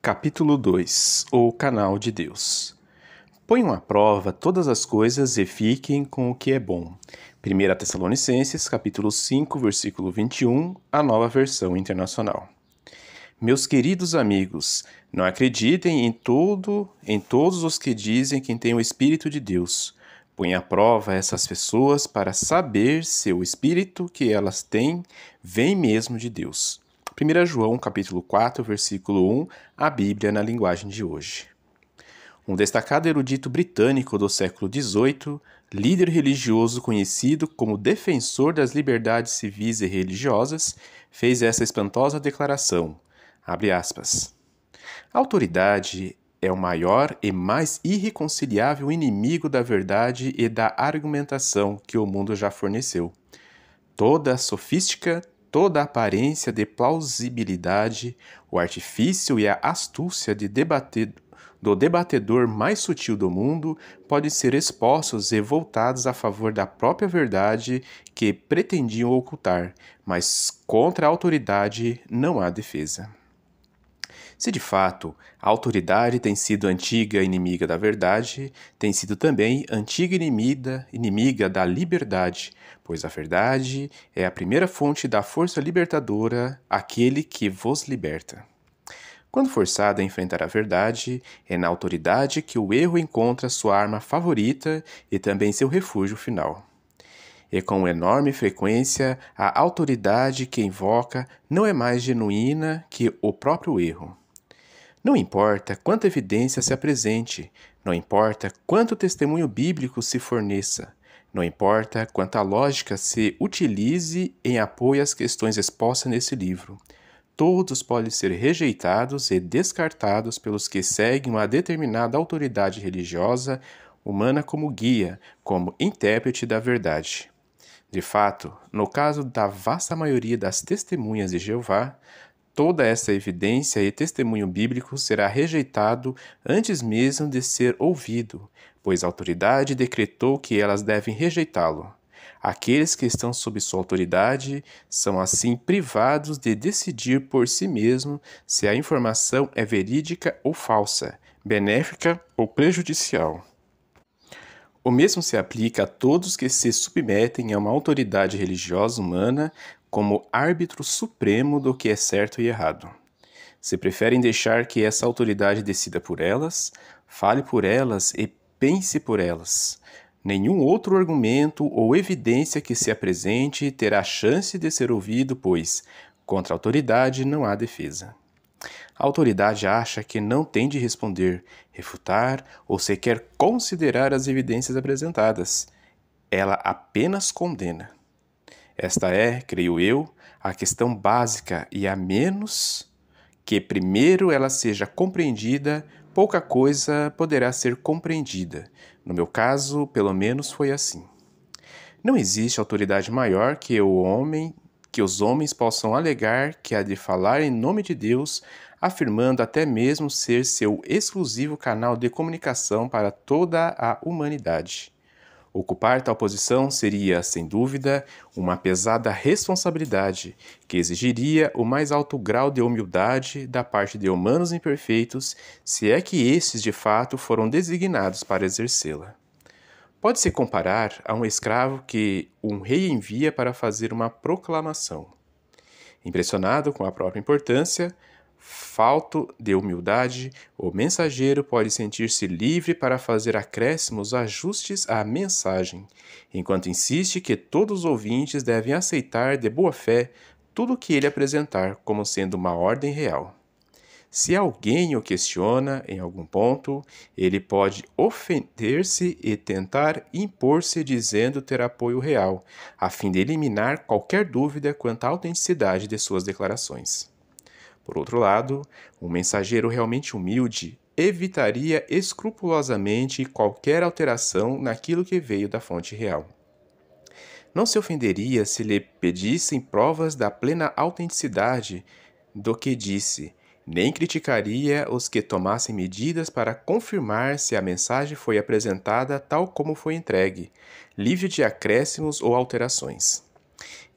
Capítulo 2 O canal de Deus Ponham à prova todas as coisas e fiquem com o que é bom. 1 Tessalonicenses, capítulo 5, versículo 21, a nova versão internacional. Meus queridos amigos, não acreditem em todo, em todos os que dizem que têm o espírito de Deus. Põe à prova essas pessoas para saber se o espírito que elas têm vem mesmo de Deus. 1 João capítulo 4, versículo 1, a Bíblia na linguagem de hoje. Um destacado erudito britânico do século XVIII, líder religioso conhecido como defensor das liberdades civis e religiosas, fez essa espantosa declaração, aspas, A autoridade é o maior e mais irreconciliável inimigo da verdade e da argumentação que o mundo já forneceu. Toda sofística, toda a aparência de plausibilidade, o artifício e a astúcia de debater, do debatedor mais sutil do mundo podem ser expostos e voltados a favor da própria verdade que pretendiam ocultar, mas contra a autoridade não há defesa. Se de fato a autoridade tem sido antiga inimiga da verdade, tem sido também antiga inimiga, inimiga da liberdade, pois a verdade é a primeira fonte da força libertadora, aquele que vos liberta. Quando forçada a enfrentar a verdade, é na autoridade que o erro encontra sua arma favorita e também seu refúgio final. E com enorme frequência, a autoridade que invoca não é mais genuína que o próprio erro. Não importa quanta evidência se apresente, não importa quanto testemunho bíblico se forneça, não importa quanta lógica se utilize em apoio às questões expostas nesse livro, todos podem ser rejeitados e descartados pelos que seguem uma determinada autoridade religiosa humana como guia, como intérprete da verdade. De fato, no caso da vasta maioria das testemunhas de Jeová, Toda essa evidência e testemunho bíblico será rejeitado antes mesmo de ser ouvido, pois a autoridade decretou que elas devem rejeitá-lo. Aqueles que estão sob sua autoridade são assim privados de decidir por si mesmo se a informação é verídica ou falsa, benéfica ou prejudicial. O mesmo se aplica a todos que se submetem a uma autoridade religiosa humana como árbitro supremo do que é certo e errado. Se preferem deixar que essa autoridade decida por elas, fale por elas e pense por elas. Nenhum outro argumento ou evidência que se apresente terá chance de ser ouvido, pois contra a autoridade não há defesa. A autoridade acha que não tem de responder, refutar ou sequer considerar as evidências apresentadas. Ela apenas condena. Esta é, creio eu, a questão básica, e a menos que primeiro ela seja compreendida, pouca coisa poderá ser compreendida. No meu caso, pelo menos foi assim. Não existe autoridade maior que o homem, que os homens possam alegar que a de falar em nome de Deus, afirmando até mesmo ser seu exclusivo canal de comunicação para toda a humanidade. Ocupar tal posição seria, sem dúvida, uma pesada responsabilidade que exigiria o mais alto grau de humildade da parte de humanos imperfeitos, se é que estes de fato foram designados para exercê-la. Pode-se comparar a um escravo que um rei envia para fazer uma proclamação. Impressionado com a própria importância, falto de humildade, o mensageiro pode sentir-se livre para fazer acréscimos ajustes à mensagem, enquanto insiste que todos os ouvintes devem aceitar de boa fé tudo o que ele apresentar como sendo uma ordem real. Se alguém o questiona em algum ponto, ele pode ofender-se e tentar impor-se dizendo ter apoio real, a fim de eliminar qualquer dúvida quanto à autenticidade de suas declarações. Por outro lado, um mensageiro realmente humilde evitaria escrupulosamente qualquer alteração naquilo que veio da fonte real. Não se ofenderia se lhe pedissem provas da plena autenticidade do que disse, nem criticaria os que tomassem medidas para confirmar se a mensagem foi apresentada tal como foi entregue, livre de acréscimos ou alterações.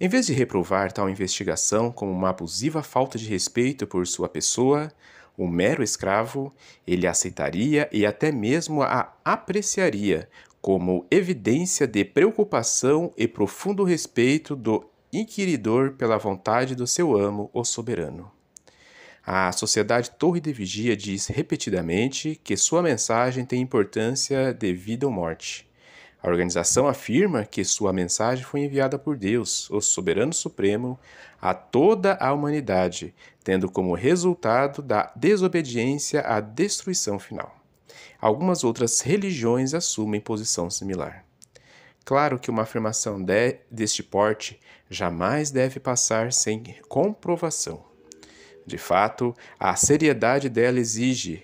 Em vez de reprovar tal investigação como uma abusiva falta de respeito por sua pessoa, o mero escravo, ele aceitaria e até mesmo a apreciaria como evidência de preocupação e profundo respeito do inquiridor pela vontade do seu amo, o soberano. A Sociedade Torre de Vigia diz repetidamente que sua mensagem tem importância de vida ou morte. A organização afirma que sua mensagem foi enviada por Deus, o Soberano Supremo, a toda a humanidade, tendo como resultado da desobediência a destruição final. Algumas outras religiões assumem posição similar. Claro que uma afirmação de, deste porte jamais deve passar sem comprovação. De fato, a seriedade dela exige,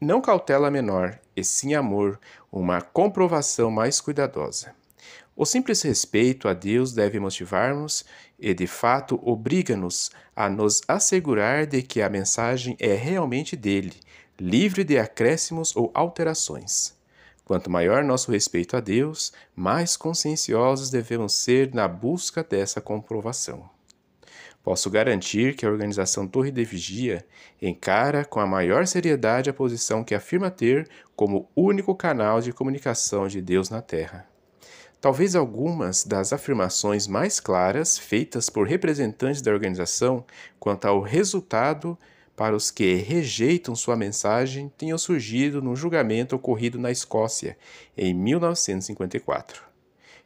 não cautela menor, e sim amor, uma comprovação mais cuidadosa. O simples respeito a Deus deve motivar-nos e, de fato, obriga-nos a nos assegurar de que a mensagem é realmente dele, livre de acréscimos ou alterações. Quanto maior nosso respeito a Deus, mais conscienciosos devemos ser na busca dessa comprovação. Posso garantir que a organização Torre de Vigia encara com a maior seriedade a posição que afirma ter como único canal de comunicação de Deus na Terra. Talvez algumas das afirmações mais claras feitas por representantes da organização quanto ao resultado para os que rejeitam sua mensagem tenham surgido no julgamento ocorrido na Escócia em 1954.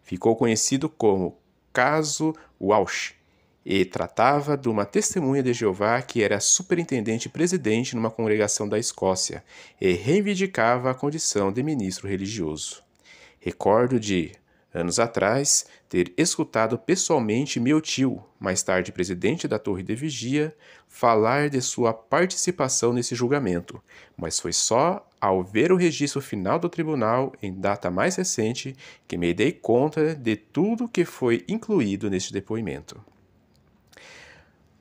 Ficou conhecido como Caso Walsh e tratava de uma testemunha de Jeová que era superintendente presidente numa congregação da Escócia e reivindicava a condição de ministro religioso. Recordo de, anos atrás, ter escutado pessoalmente meu tio, mais tarde presidente da Torre de Vigia, falar de sua participação nesse julgamento, mas foi só ao ver o registro final do tribunal em data mais recente que me dei conta de tudo que foi incluído neste depoimento.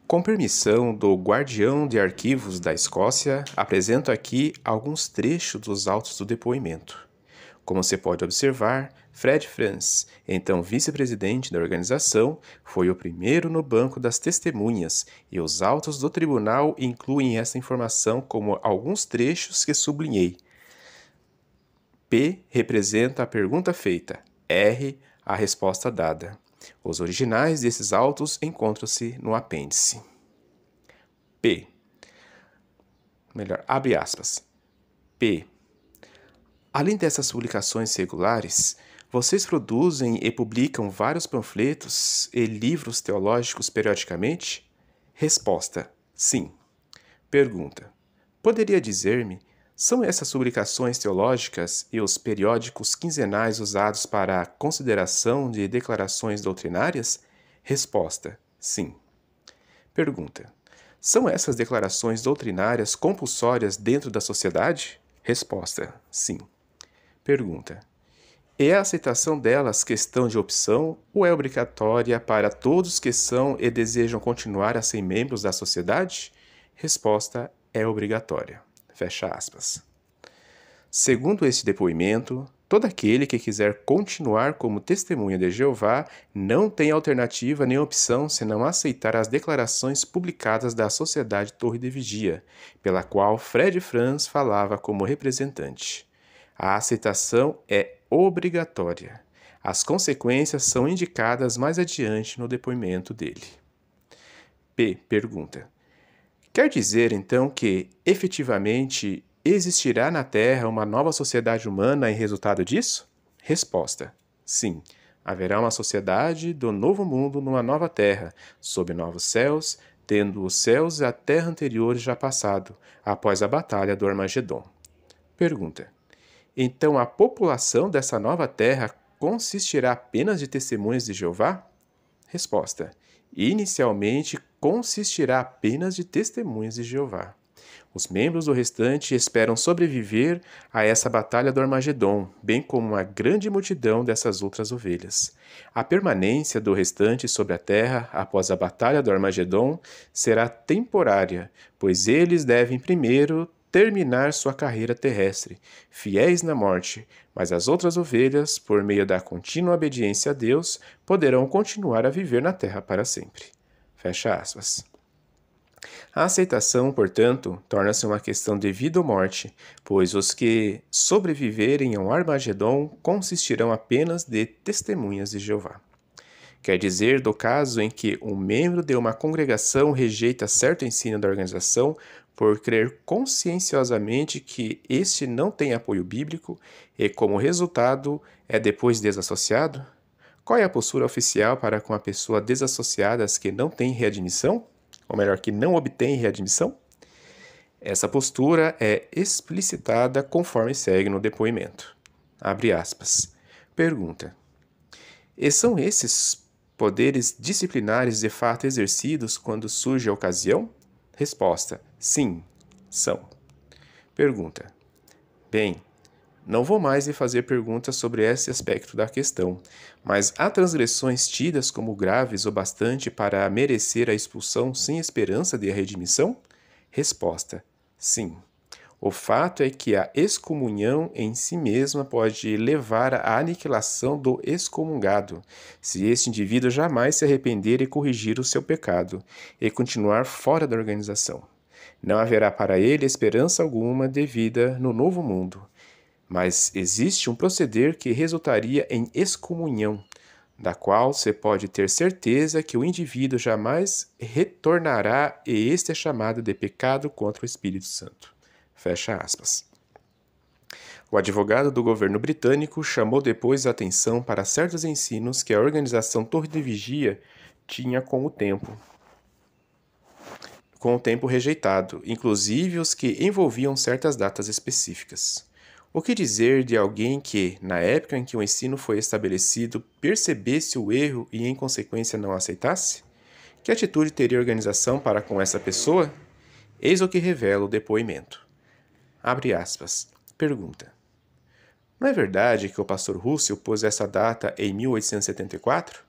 Com permissão do guardião de arquivos da Escócia, apresento aqui alguns trechos dos autos do depoimento. Como você pode observar, Fred Franz, então vice-presidente da organização, foi o primeiro no banco das testemunhas, e os autos do tribunal incluem essa informação como alguns trechos que sublinhei. P representa a pergunta feita, R a resposta dada. Os originais desses autos encontram-se no apêndice. P. Melhor, abre aspas. P. Além dessas publicações regulares, vocês produzem e publicam vários panfletos e livros teológicos periodicamente? Resposta: Sim. Pergunta: Poderia dizer-me são essas publicações teológicas e os periódicos quinzenais usados para a consideração de declarações doutrinárias? Resposta: sim. Pergunta: São essas declarações doutrinárias compulsórias dentro da sociedade? Resposta: sim. Pergunta: é a aceitação delas questão de opção ou é obrigatória para todos que são e desejam continuar a ser membros da sociedade? Resposta é obrigatória. Fecha aspas. Segundo esse depoimento, todo aquele que quiser continuar como testemunha de Jeová não tem alternativa nem opção senão aceitar as declarações publicadas da Sociedade Torre de Vigia, pela qual Fred Franz falava como representante. A aceitação é obrigatória. As consequências são indicadas mais adiante no depoimento dele. P. Pergunta. Quer dizer, então, que efetivamente existirá na Terra uma nova sociedade humana em resultado disso? Resposta: sim. Haverá uma sociedade do novo mundo numa nova terra, sob novos céus, tendo os céus e a terra anteriores já passado, após a batalha do Armagedon. Pergunta: Então a população dessa nova terra consistirá apenas de testemunhas de Jeová? Resposta: Inicialmente consistirá apenas de testemunhas de Jeová. Os membros do restante esperam sobreviver a essa batalha do Armagedon, bem como a grande multidão dessas outras ovelhas. A permanência do restante sobre a terra após a batalha do Armagedon será temporária, pois eles devem primeiro terminar sua carreira terrestre, fiéis na morte, mas as outras ovelhas, por meio da contínua obediência a Deus, poderão continuar a viver na terra para sempre. Fecha aspas. A aceitação, portanto, torna-se uma questão de vida ou morte, pois os que sobreviverem ao Armagedon consistirão apenas de testemunhas de Jeová. Quer dizer, do caso em que um membro de uma congregação rejeita certo ensino da organização por crer conscienciosamente que este não tem apoio bíblico e, como resultado, é depois desassociado? Qual é a postura oficial para com a pessoa desassociadas que não tem readmissão? Ou melhor, que não obtém readmissão? Essa postura é explicitada conforme segue no depoimento. Abre aspas. Pergunta: E são esses poderes disciplinares de fato exercidos quando surge a ocasião? Resposta: Sim, são. Pergunta: Bem, não vou mais lhe fazer perguntas sobre esse aspecto da questão, mas há transgressões tidas como graves o bastante para merecer a expulsão sem esperança de redimissão? Resposta: Sim. O fato é que a excomunhão em si mesma pode levar à aniquilação do excomungado, se este indivíduo jamais se arrepender e corrigir o seu pecado, e continuar fora da organização. Não haverá para ele esperança alguma de vida no novo mundo, mas existe um proceder que resultaria em excomunhão, da qual se pode ter certeza que o indivíduo jamais retornará, e este é chamado de pecado contra o Espírito Santo. Fecha aspas. O advogado do governo britânico chamou depois a atenção para certos ensinos que a organização Torre de Vigia tinha com o tempo. Com o tempo rejeitado, inclusive os que envolviam certas datas específicas. O que dizer de alguém que, na época em que o ensino foi estabelecido, percebesse o erro e, em consequência, não aceitasse? Que atitude teria a organização para com essa pessoa? Eis o que revela o depoimento. Abre aspas. Pergunta. Não é verdade que o pastor Rússio pôs essa data em 1874?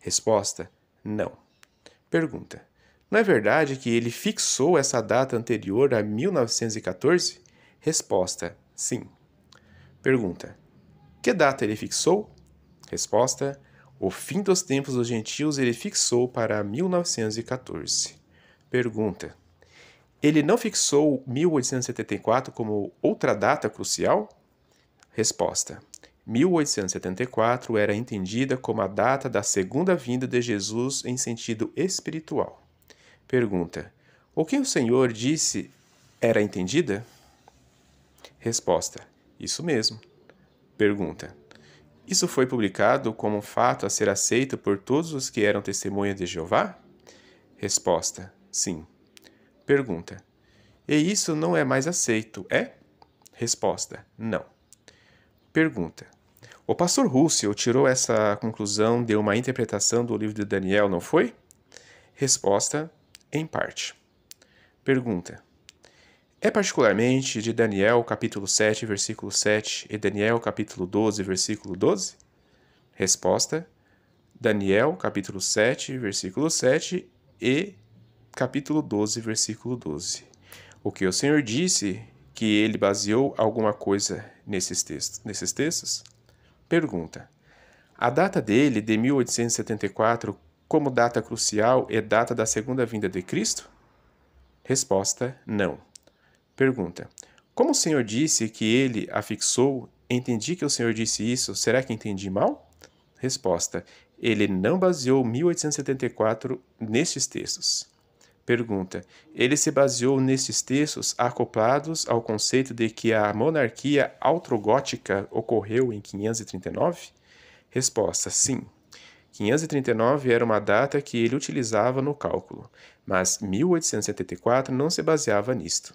Resposta: Não. Pergunta: Não é verdade que ele fixou essa data anterior a 1914? Resposta: Sim. Pergunta: Que data ele fixou? Resposta: O fim dos tempos dos gentios ele fixou para 1914. Pergunta: Ele não fixou 1874 como outra data crucial? Resposta: 1874 era entendida como a data da segunda vinda de Jesus em sentido espiritual. Pergunta: O que o Senhor disse era entendida? Resposta: Isso mesmo. Pergunta: Isso foi publicado como um fato a ser aceito por todos os que eram testemunhas de Jeová? Resposta: Sim. Pergunta: E isso não é mais aceito, é? Resposta: Não. Pergunta: O pastor Russell tirou essa conclusão de uma interpretação do livro de Daniel, não foi? Resposta: Em parte. Pergunta: é particularmente de Daniel capítulo 7, versículo 7 e Daniel capítulo 12, versículo 12? Resposta: Daniel capítulo 7, versículo 7 e capítulo 12, versículo 12. O que o Senhor disse que ele baseou alguma coisa nesses textos? Nesses textos? Pergunta: A data dele de 1874 como data crucial é data da segunda vinda de Cristo? Resposta: não. Pergunta: Como o Senhor disse que ele a fixou, entendi que o Senhor disse isso, será que entendi mal? Resposta: Ele não baseou 1874 nestes textos. Pergunta: Ele se baseou nestes textos acoplados ao conceito de que a monarquia autrogótica ocorreu em 539? Resposta: Sim. 539 era uma data que ele utilizava no cálculo, mas 1874 não se baseava nisto.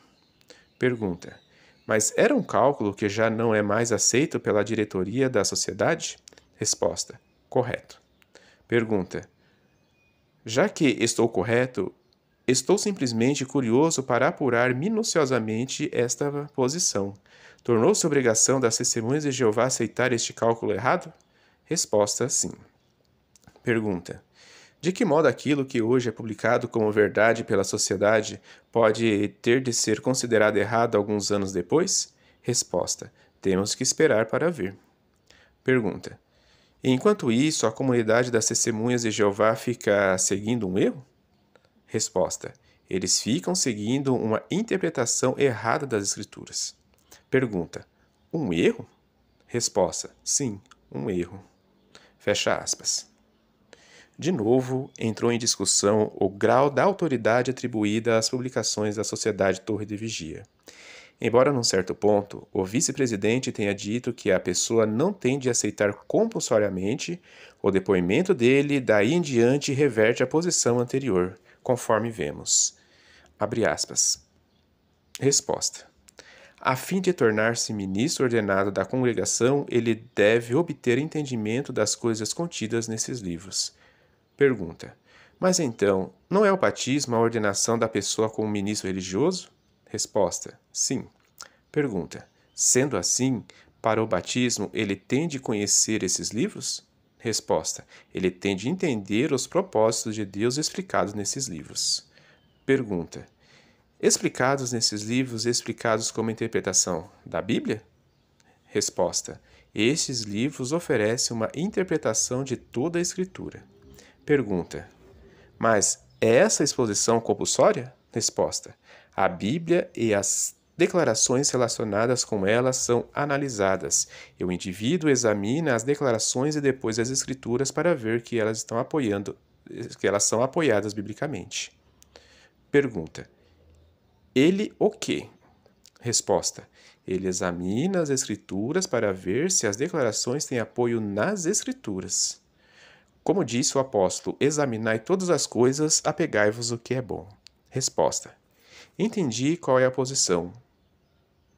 Pergunta: Mas era um cálculo que já não é mais aceito pela diretoria da sociedade? Resposta: Correto. Pergunta: Já que estou correto, Estou simplesmente curioso para apurar minuciosamente esta posição. Tornou-se obrigação das testemunhas de Jeová aceitar este cálculo errado? Resposta: sim. Pergunta: de que modo aquilo que hoje é publicado como verdade pela sociedade pode ter de ser considerado errado alguns anos depois? Resposta: Temos que esperar para ver. Pergunta: Enquanto isso, a comunidade das testemunhas de Jeová fica seguindo um erro? Resposta: Eles ficam seguindo uma interpretação errada das Escrituras. Pergunta: Um erro? Resposta: Sim, um erro. Fecha aspas de novo, entrou em discussão o grau da autoridade atribuída às publicações da Sociedade Torre de Vigia. Embora, num certo ponto, o vice-presidente tenha dito que a pessoa não tem de aceitar compulsoriamente, o depoimento dele daí em diante reverte a posição anterior, conforme vemos. Abre aspas. Resposta. A fim de tornar-se ministro ordenado da congregação, ele deve obter entendimento das coisas contidas nesses livros. Pergunta: Mas então, não é o batismo a ordenação da pessoa como ministro religioso? Resposta: Sim. Pergunta: Sendo assim, para o batismo ele tem de conhecer esses livros? Resposta: Ele tem de entender os propósitos de Deus explicados nesses livros. Pergunta: Explicados nesses livros, explicados como interpretação da Bíblia? Resposta: Estes livros oferecem uma interpretação de toda a Escritura. Pergunta: Mas é essa exposição compulsória? Resposta: A Bíblia e as declarações relacionadas com ela são analisadas. E o indivíduo examina as declarações e depois as escrituras para ver que elas estão apoiando, que elas são apoiadas biblicamente. Pergunta: Ele o quê? Resposta: Ele examina as escrituras para ver se as declarações têm apoio nas escrituras. Como disse o apóstolo, examinai todas as coisas, apegai-vos o que é bom. Resposta: Entendi qual é a posição.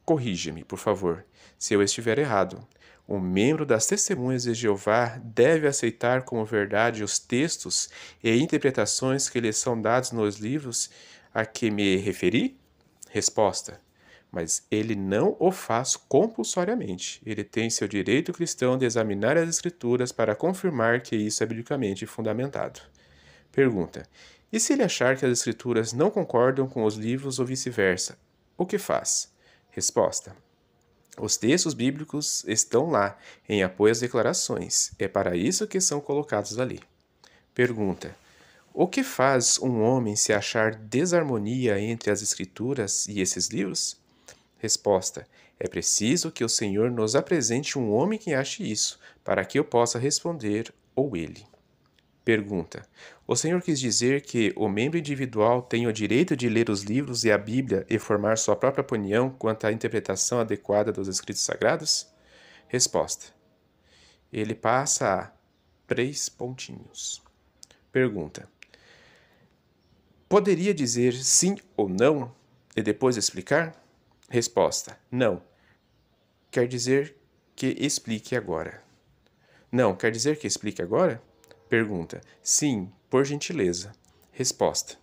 Corrija-me, por favor, se eu estiver errado. O membro das Testemunhas de Jeová deve aceitar como verdade os textos e interpretações que lhes são dados nos livros a que me referi? Resposta: mas ele não o faz compulsoriamente. Ele tem seu direito cristão de examinar as Escrituras para confirmar que isso é biblicamente fundamentado. Pergunta: E se ele achar que as Escrituras não concordam com os livros ou vice-versa, o que faz? Resposta: Os textos bíblicos estão lá, em apoio às declarações. É para isso que são colocados ali. Pergunta: O que faz um homem se achar desarmonia entre as Escrituras e esses livros? Resposta: É preciso que o Senhor nos apresente um homem que ache isso, para que eu possa responder ou ele. Pergunta: O Senhor quis dizer que o membro individual tem o direito de ler os livros e a Bíblia e formar sua própria opinião quanto à interpretação adequada dos escritos sagrados? Resposta: Ele passa a três pontinhos. Pergunta: Poderia dizer sim ou não e depois explicar? Resposta: Não. Quer dizer que explique agora. Não, quer dizer que explique agora? Pergunta: Sim, por gentileza. Resposta: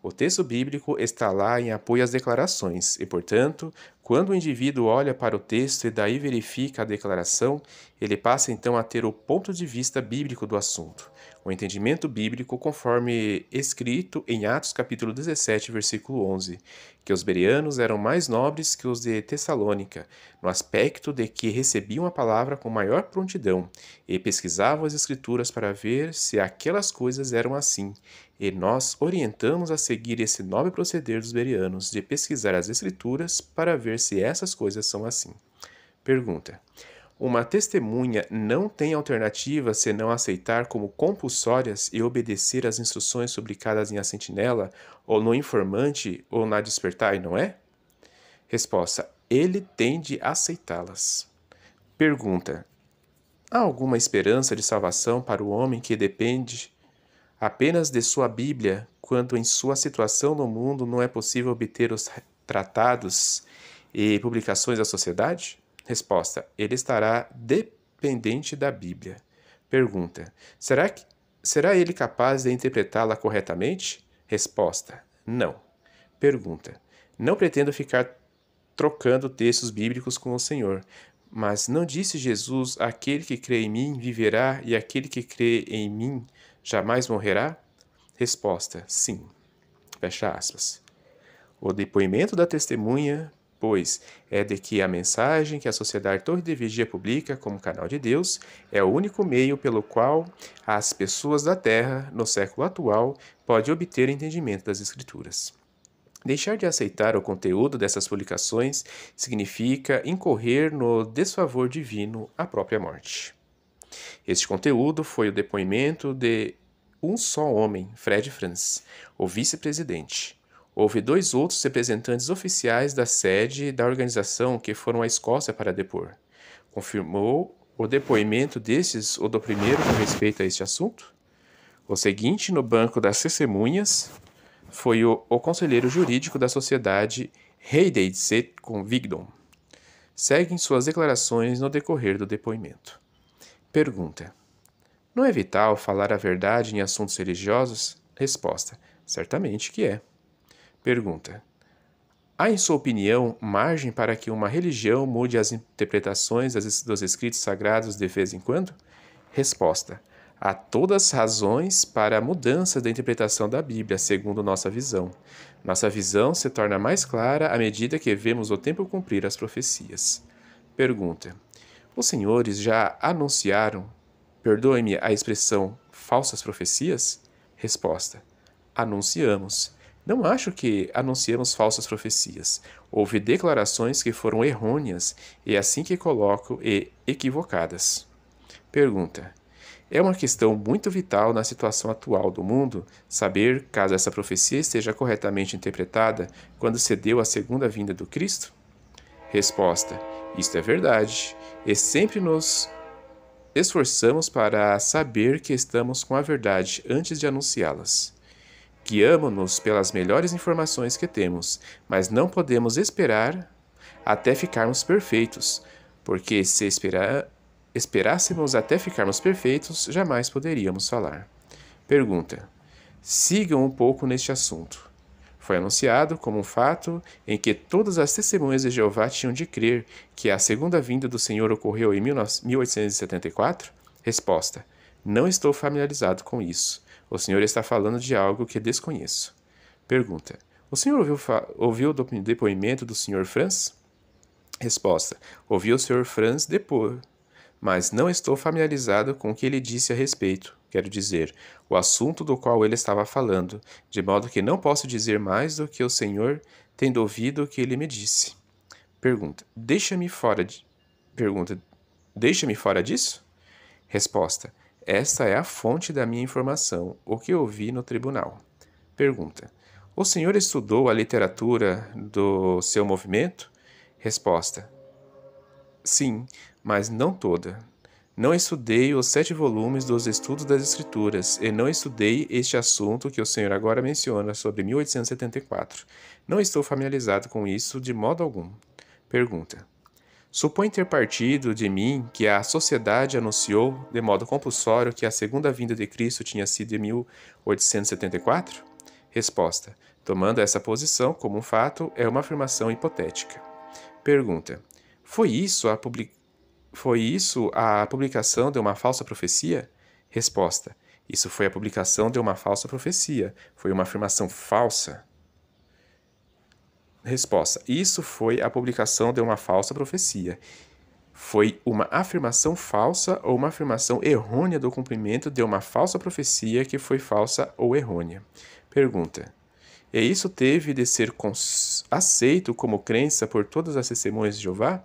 O texto bíblico está lá em apoio às declarações e, portanto, quando o indivíduo olha para o texto e daí verifica a declaração, ele passa então a ter o ponto de vista bíblico do assunto o entendimento bíblico conforme escrito em Atos capítulo 17, versículo 11, que os berianos eram mais nobres que os de Tessalônica, no aspecto de que recebiam a palavra com maior prontidão e pesquisavam as escrituras para ver se aquelas coisas eram assim, e nós orientamos a seguir esse nobre proceder dos berianos de pesquisar as escrituras para ver se essas coisas são assim. Pergunta: uma testemunha não tem alternativa senão aceitar como compulsórias e obedecer às instruções publicadas em A Sentinela, ou no Informante, ou na Despertai, não é? Resposta: Ele tem de aceitá-las. Pergunta: Há alguma esperança de salvação para o homem que depende apenas de sua Bíblia, quando em sua situação no mundo não é possível obter os tratados e publicações da sociedade? Resposta: Ele estará dependente da Bíblia. Pergunta: Será, que, será ele capaz de interpretá-la corretamente? Resposta: Não. Pergunta: Não pretendo ficar trocando textos bíblicos com o Senhor, mas não disse Jesus: Aquele que crê em mim viverá, e aquele que crê em mim jamais morrerá? Resposta: Sim. Fecha aspas. O depoimento da testemunha pois é de que a mensagem que a Sociedade Torre de Vigia publica como canal de Deus é o único meio pelo qual as pessoas da Terra, no século atual, podem obter entendimento das Escrituras. Deixar de aceitar o conteúdo dessas publicações significa incorrer no desfavor divino à própria morte. Este conteúdo foi o depoimento de um só homem, Fred Franz, o vice-presidente, Houve dois outros representantes oficiais da sede da organização que foram à Escócia para depor. Confirmou o depoimento desses ou do primeiro com respeito a este assunto? O seguinte no banco das testemunhas foi o, o conselheiro jurídico da sociedade Heidegger C. Seguem suas declarações no decorrer do depoimento. Pergunta: Não é vital falar a verdade em assuntos religiosos? Resposta: Certamente que é. Pergunta: Há, em sua opinião, margem para que uma religião mude as interpretações dos escritos sagrados de vez em quando? Resposta: Há todas razões para a mudança da interpretação da Bíblia, segundo nossa visão. Nossa visão se torna mais clara à medida que vemos o tempo cumprir as profecias. Pergunta: Os senhores já anunciaram, perdoe-me a expressão, falsas profecias? Resposta: Anunciamos não acho que anunciamos falsas profecias. Houve declarações que foram errôneas e é assim que coloco e equivocadas. Pergunta: é uma questão muito vital na situação atual do mundo saber caso essa profecia esteja corretamente interpretada quando se deu a segunda vinda do Cristo? Resposta: Isto é verdade, e sempre nos esforçamos para saber que estamos com a verdade antes de anunciá-las. Guiamo-nos pelas melhores informações que temos, mas não podemos esperar até ficarmos perfeitos, porque se esperássemos até ficarmos perfeitos, jamais poderíamos falar. Pergunta: Sigam um pouco neste assunto. Foi anunciado como um fato em que todas as testemunhas de Jeová tinham de crer que a segunda vinda do Senhor ocorreu em 1874? Resposta: Não estou familiarizado com isso. O senhor está falando de algo que desconheço. Pergunta: O senhor ouviu, ouviu o depoimento do senhor Franz? Resposta: Ouvi o senhor Franz depor, mas não estou familiarizado com o que ele disse a respeito, quero dizer, o assunto do qual ele estava falando, de modo que não posso dizer mais do que o senhor tendo ouvido o que ele me disse. Pergunta: Deixa-me fora de Pergunta: Deixa-me fora disso? Resposta: esta é a fonte da minha informação, o que ouvi no tribunal. Pergunta: O senhor estudou a literatura do seu movimento? Resposta: Sim, mas não toda. Não estudei os sete volumes dos Estudos das Escrituras e não estudei este assunto que o senhor agora menciona sobre 1874. Não estou familiarizado com isso de modo algum. Pergunta: Supõe ter partido de mim que a sociedade anunciou de modo compulsório que a segunda vinda de Cristo tinha sido em 1874? Resposta: Tomando essa posição como um fato, é uma afirmação hipotética. Pergunta: Foi isso a, publi foi isso a publicação de uma falsa profecia? Resposta: Isso foi a publicação de uma falsa profecia. Foi uma afirmação falsa. Resposta: Isso foi a publicação de uma falsa profecia. Foi uma afirmação falsa ou uma afirmação errônea do cumprimento de uma falsa profecia que foi falsa ou errônea. Pergunta: E isso teve de ser aceito como crença por todas as testemunhas de Jeová?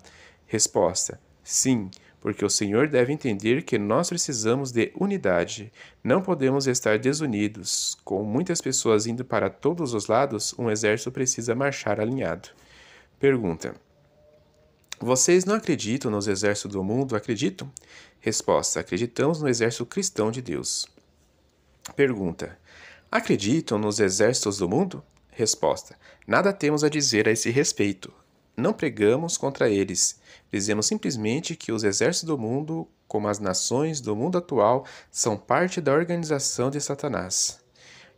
Resposta: Sim porque o Senhor deve entender que nós precisamos de unidade. Não podemos estar desunidos. Com muitas pessoas indo para todos os lados, um exército precisa marchar alinhado. Pergunta: Vocês não acreditam nos exércitos do mundo? Acreditam? Resposta: Acreditamos no exército cristão de Deus. Pergunta: Acreditam nos exércitos do mundo? Resposta: Nada temos a dizer a esse respeito. Não pregamos contra eles. Dizemos simplesmente que os exércitos do mundo, como as nações do mundo atual, são parte da organização de Satanás.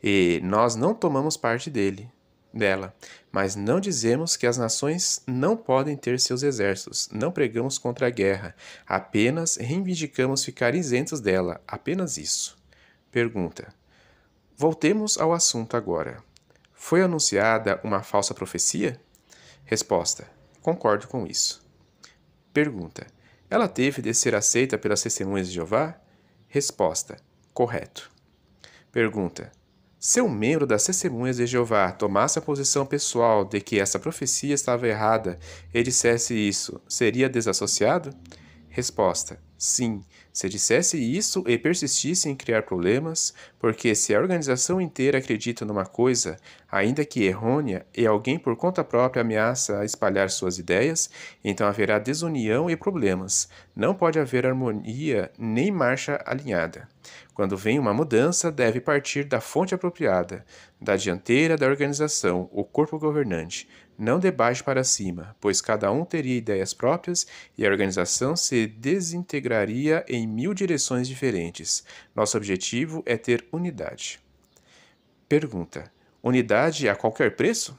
E nós não tomamos parte dele, dela, mas não dizemos que as nações não podem ter seus exércitos. Não pregamos contra a guerra, apenas reivindicamos ficar isentos dela, apenas isso. Pergunta: Voltemos ao assunto agora. Foi anunciada uma falsa profecia? Resposta: Concordo com isso. Pergunta: Ela teve de ser aceita pelas testemunhas de Jeová? Resposta: Correto. Pergunta: Se um membro das testemunhas de Jeová tomasse a posição pessoal de que essa profecia estava errada e dissesse isso, seria desassociado? Resposta: Sim, se dissesse isso e persistisse em criar problemas, porque se a organização inteira acredita numa coisa, ainda que errônea, e alguém por conta própria ameaça a espalhar suas ideias, então haverá desunião e problemas. Não pode haver harmonia nem marcha alinhada. Quando vem uma mudança, deve partir da fonte apropriada, da dianteira da organização, o corpo governante, não de baixo para cima, pois cada um teria ideias próprias e a organização se desintegraria em mil direções diferentes. Nosso objetivo é ter unidade. Pergunta: Unidade a qualquer preço?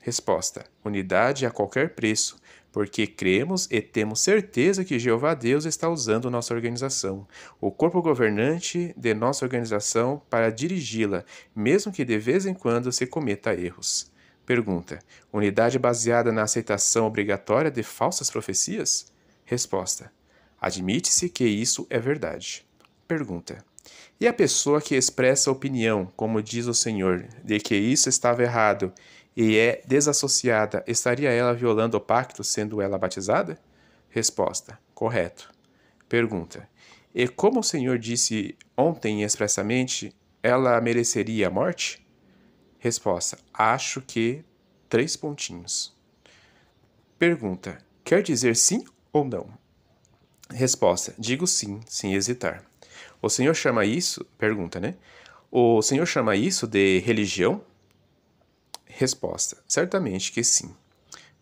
Resposta: Unidade a qualquer preço, porque cremos e temos certeza que Jeová Deus está usando nossa organização, o corpo governante de nossa organização, para dirigi-la, mesmo que de vez em quando se cometa erros. Pergunta: Unidade baseada na aceitação obrigatória de falsas profecias? Resposta: Admite-se que isso é verdade. Pergunta: E a pessoa que expressa opinião, como diz o Senhor, de que isso estava errado e é desassociada, estaria ela violando o pacto sendo ela batizada? Resposta: Correto. Pergunta: E como o Senhor disse ontem expressamente, ela mereceria a morte? Resposta: Acho que três pontinhos. Pergunta: Quer dizer sim ou não? Resposta: Digo sim, sem hesitar. O senhor chama isso? Pergunta, né? O senhor chama isso de religião? Resposta: Certamente que sim.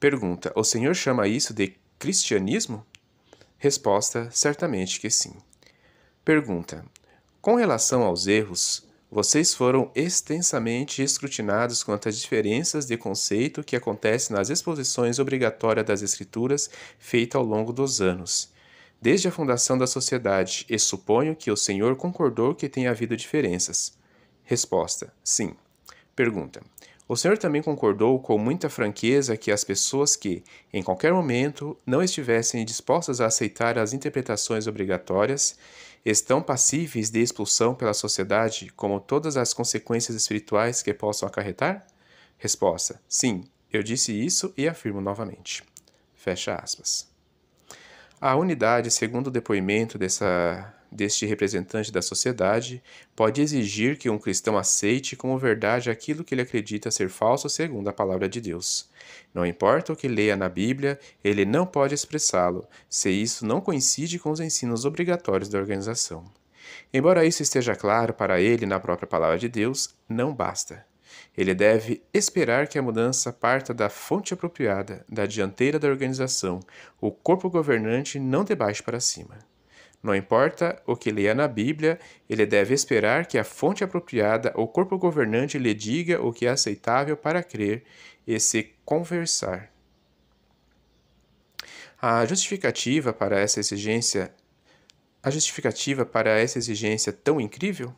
Pergunta: O senhor chama isso de cristianismo? Resposta: Certamente que sim. Pergunta: Com relação aos erros, vocês foram extensamente escrutinados quanto às diferenças de conceito que acontecem nas exposições obrigatórias das Escrituras feitas ao longo dos anos, desde a fundação da sociedade, e suponho que o Senhor concordou que tenha havido diferenças. Resposta: Sim. Pergunta: o senhor também concordou com muita franqueza que as pessoas que, em qualquer momento, não estivessem dispostas a aceitar as interpretações obrigatórias estão passíveis de expulsão pela sociedade, como todas as consequências espirituais que possam acarretar? Resposta: Sim, eu disse isso e afirmo novamente. Fecha aspas. A unidade, segundo o depoimento dessa deste representante da sociedade pode exigir que um cristão aceite como verdade aquilo que ele acredita ser falso segundo a palavra de Deus. Não importa o que leia na Bíblia, ele não pode expressá-lo, se isso não coincide com os ensinos obrigatórios da organização. Embora isso esteja claro para ele na própria palavra de Deus, não basta. Ele deve esperar que a mudança parta da fonte apropriada, da dianteira da organização, o corpo governante não de baixo para cima. Não importa o que leia na Bíblia, ele deve esperar que a fonte apropriada, o corpo governante, lhe diga o que é aceitável para crer e se conversar. A justificativa para essa exigência, a justificativa para essa exigência tão incrível,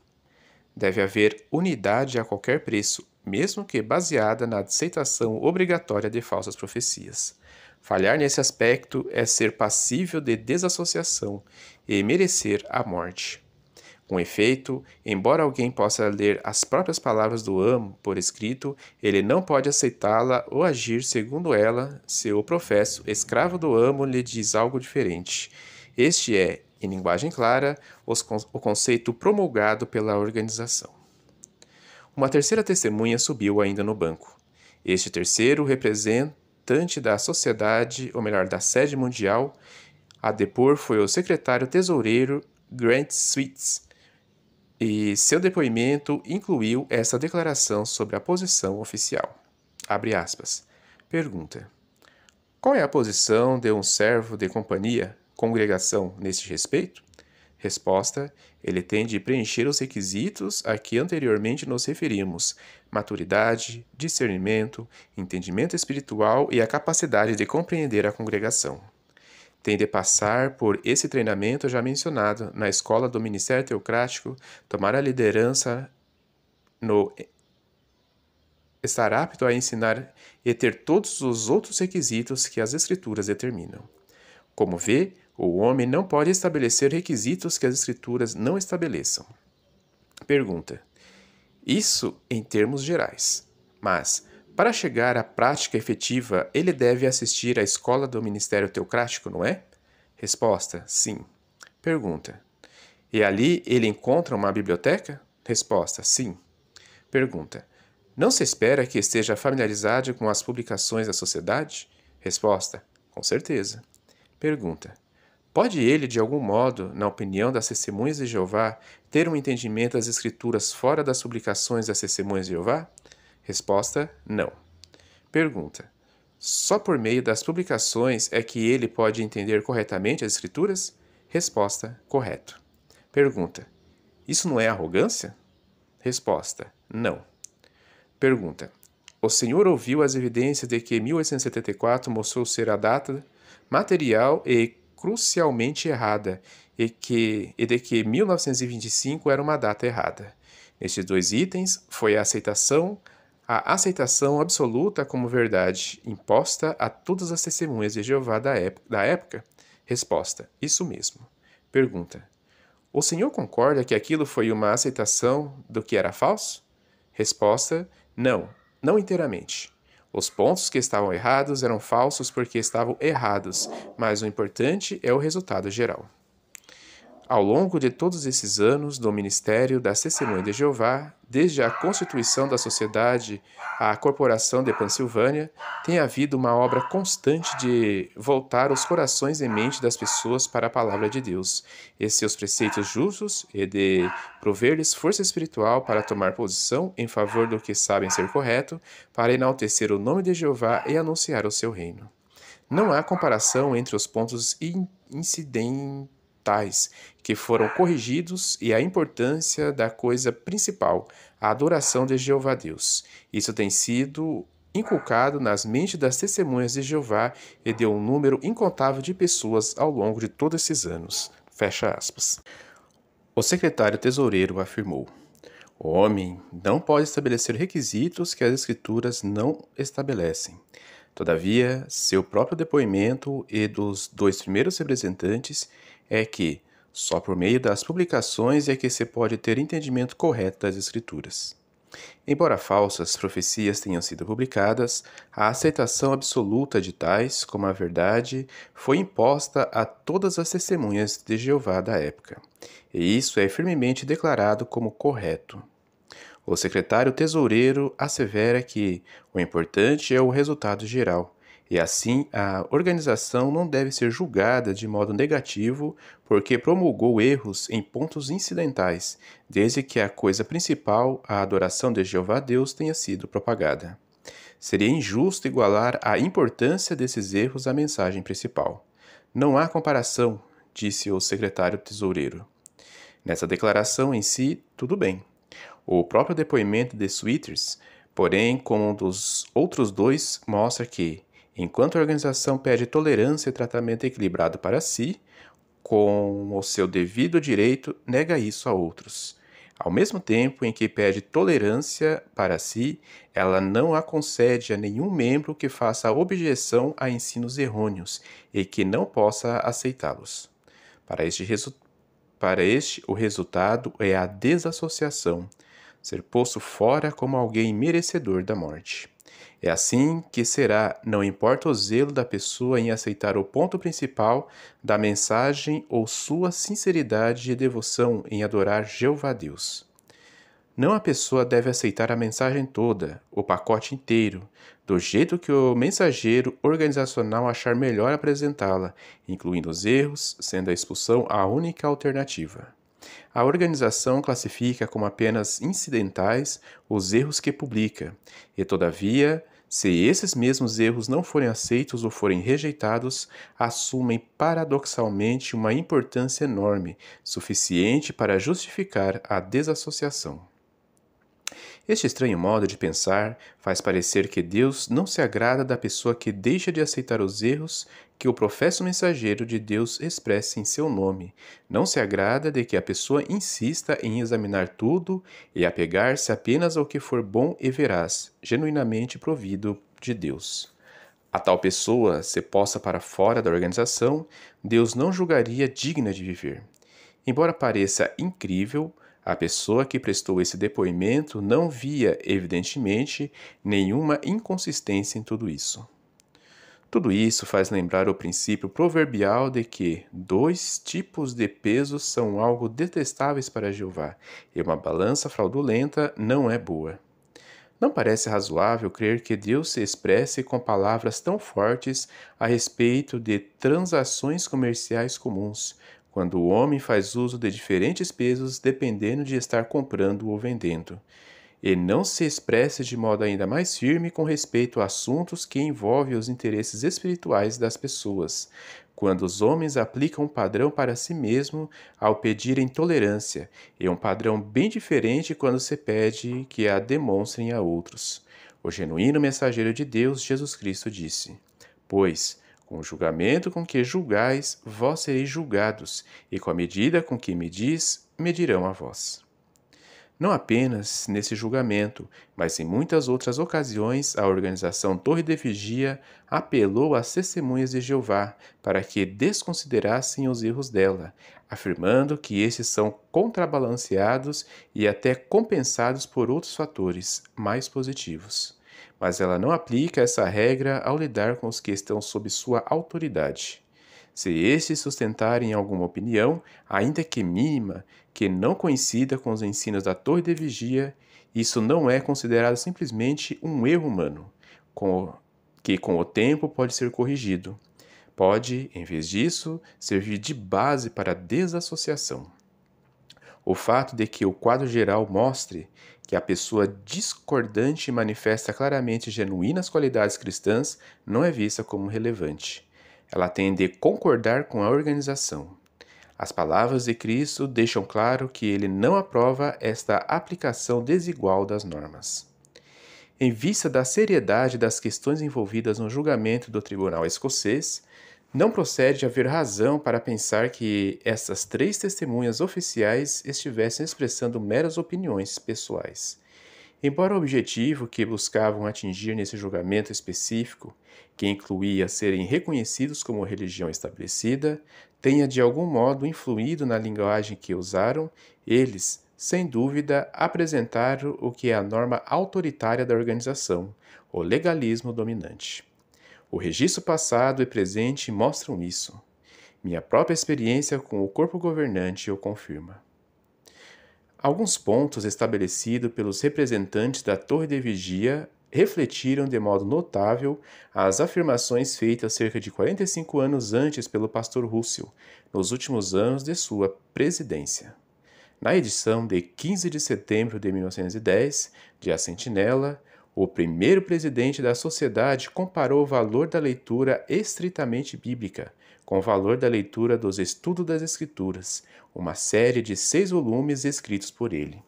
deve haver unidade a qualquer preço, mesmo que baseada na aceitação obrigatória de falsas profecias. Falhar nesse aspecto é ser passível de desassociação e merecer a morte. Com efeito, embora alguém possa ler as próprias palavras do amo por escrito, ele não pode aceitá-la ou agir segundo ela se o professo escravo do amo lhe diz algo diferente. Este é, em linguagem clara, o conceito promulgado pela organização. Uma terceira testemunha subiu ainda no banco. Este terceiro representa representante da sociedade, ou melhor, da sede mundial, a depor foi o secretário tesoureiro Grant Sweets, e seu depoimento incluiu essa declaração sobre a posição oficial. Abre aspas. Pergunta: Qual é a posição de um servo de companhia, congregação, neste respeito? Resposta: Ele tem de preencher os requisitos a que anteriormente nos referimos: maturidade, discernimento, entendimento espiritual e a capacidade de compreender a congregação. Tem de passar por esse treinamento já mencionado na escola do Ministério Teocrático, tomar a liderança no estar apto a ensinar e ter todos os outros requisitos que as escrituras determinam. Como vê, o homem não pode estabelecer requisitos que as Escrituras não estabeleçam. Pergunta: Isso em termos gerais. Mas, para chegar à prática efetiva, ele deve assistir à escola do ministério teocrático, não é? Resposta: Sim. Pergunta: E ali ele encontra uma biblioteca? Resposta: Sim. Pergunta: Não se espera que esteja familiarizado com as publicações da sociedade? Resposta: Com certeza. Pergunta: Pode ele, de algum modo, na opinião das testemunhas de Jeová, ter um entendimento das Escrituras fora das publicações das testemunhas de Jeová? Resposta: não. Pergunta: só por meio das publicações é que ele pode entender corretamente as Escrituras? Resposta: correto. Pergunta: isso não é arrogância? Resposta: não. Pergunta: o Senhor ouviu as evidências de que 1874 mostrou ser a data material e crucialmente errada e, que, e de que 1925 era uma data errada. Nestes dois itens foi a aceitação, a aceitação absoluta como verdade imposta a todas as testemunhas de Jeová da época, da época. Resposta: Isso mesmo. Pergunta: O senhor concorda que aquilo foi uma aceitação do que era falso? Resposta: Não, não inteiramente. Os pontos que estavam errados eram falsos porque estavam errados, mas o importante é o resultado geral. Ao longo de todos esses anos do ministério das Testemunhas de Jeová, desde a constituição da sociedade à Corporação de Pensilvânia, tem havido uma obra constante de voltar os corações e mente das pessoas para a palavra de Deus e seus preceitos justos e de prover-lhes força espiritual para tomar posição em favor do que sabem ser correto, para enaltecer o nome de Jeová e anunciar o seu reino. Não há comparação entre os pontos incidentes tais que foram corrigidos e a importância da coisa principal, a adoração de Jeová Deus. Isso tem sido inculcado nas mentes das testemunhas de Jeová e de um número incontável de pessoas ao longo de todos esses anos. Fecha aspas. O secretário tesoureiro afirmou: O homem não pode estabelecer requisitos que as escrituras não estabelecem. Todavia, seu próprio depoimento e dos dois primeiros representantes é que só por meio das publicações é que se pode ter entendimento correto das Escrituras. Embora falsas profecias tenham sido publicadas, a aceitação absoluta de tais como a verdade foi imposta a todas as testemunhas de Jeová da época, e isso é firmemente declarado como correto. O secretário tesoureiro assevera que o importante é o resultado geral, e assim, a organização não deve ser julgada de modo negativo porque promulgou erros em pontos incidentais, desde que a coisa principal, a adoração de Jeová Deus, tenha sido propagada. Seria injusto igualar a importância desses erros à mensagem principal. Não há comparação, disse o secretário tesoureiro. Nessa declaração em si, tudo bem. O próprio depoimento de Sweeters, porém, como um dos outros dois, mostra que Enquanto a organização pede tolerância e tratamento equilibrado para si, com o seu devido direito, nega isso a outros. Ao mesmo tempo em que pede tolerância para si, ela não a concede a nenhum membro que faça objeção a ensinos errôneos e que não possa aceitá-los. Para este, resu... para este, o resultado é a desassociação, ser posto fora como alguém merecedor da morte. É assim que será, não importa o zelo da pessoa em aceitar o ponto principal da mensagem ou sua sinceridade e devoção em adorar Jeová Deus. Não a pessoa deve aceitar a mensagem toda, o pacote inteiro, do jeito que o mensageiro organizacional achar melhor apresentá-la, incluindo os erros, sendo a expulsão a única alternativa. A organização classifica como apenas incidentais os erros que publica, e todavia se esses mesmos erros não forem aceitos ou forem rejeitados, assumem paradoxalmente uma importância enorme, suficiente para justificar a desassociação. Este estranho modo de pensar faz parecer que Deus não se agrada da pessoa que deixa de aceitar os erros que o professo mensageiro de Deus expressa em seu nome, não se agrada de que a pessoa insista em examinar tudo e apegar-se apenas ao que for bom e veraz, genuinamente provido de Deus. A tal pessoa, se posta para fora da organização, Deus não julgaria digna de viver. Embora pareça incrível, a pessoa que prestou esse depoimento não via, evidentemente, nenhuma inconsistência em tudo isso. Tudo isso faz lembrar o princípio proverbial de que dois tipos de pesos são algo detestáveis para Jeová, e uma balança fraudulenta não é boa. Não parece razoável crer que Deus se expresse com palavras tão fortes a respeito de transações comerciais comuns, quando o homem faz uso de diferentes pesos dependendo de estar comprando ou vendendo, e não se expressa de modo ainda mais firme com respeito a assuntos que envolvem os interesses espirituais das pessoas, quando os homens aplicam um padrão para si mesmo ao pedirem tolerância, e é um padrão bem diferente quando se pede que a demonstrem a outros. O genuíno mensageiro de Deus, Jesus Cristo, disse: Pois, com o julgamento com que julgais, vós sereis julgados, e com a medida com que medis, medirão a vós. Não apenas nesse julgamento, mas em muitas outras ocasiões, a organização Torre de Vigia apelou às testemunhas de Jeová para que desconsiderassem os erros dela, afirmando que esses são contrabalanceados e até compensados por outros fatores mais positivos mas ela não aplica essa regra ao lidar com os que estão sob sua autoridade. Se estes sustentarem alguma opinião, ainda que mínima, que não coincida com os ensinos da Torre de Vigia, isso não é considerado simplesmente um erro humano, que com o tempo pode ser corrigido. Pode, em vez disso, servir de base para a desassociação. O fato de que o quadro geral mostre que a pessoa discordante manifesta claramente genuínas qualidades cristãs não é vista como relevante. Ela tende a concordar com a organização. As palavras de Cristo deixam claro que ele não aprova esta aplicação desigual das normas. Em vista da seriedade das questões envolvidas no julgamento do tribunal escocês, não procede haver razão para pensar que essas três testemunhas oficiais estivessem expressando meras opiniões pessoais. Embora o objetivo que buscavam atingir nesse julgamento específico, que incluía serem reconhecidos como religião estabelecida, tenha de algum modo influído na linguagem que usaram, eles, sem dúvida, apresentaram o que é a norma autoritária da organização, o legalismo dominante. O registro passado e presente mostram isso. Minha própria experiência com o corpo governante o confirma. Alguns pontos estabelecidos pelos representantes da Torre de Vigia refletiram de modo notável as afirmações feitas cerca de 45 anos antes pelo pastor Russell, nos últimos anos de sua presidência. Na edição de 15 de setembro de 1910 de A Sentinela, o primeiro presidente da sociedade comparou o valor da leitura estritamente bíblica com o valor da leitura dos Estudos das Escrituras, uma série de seis volumes escritos por ele.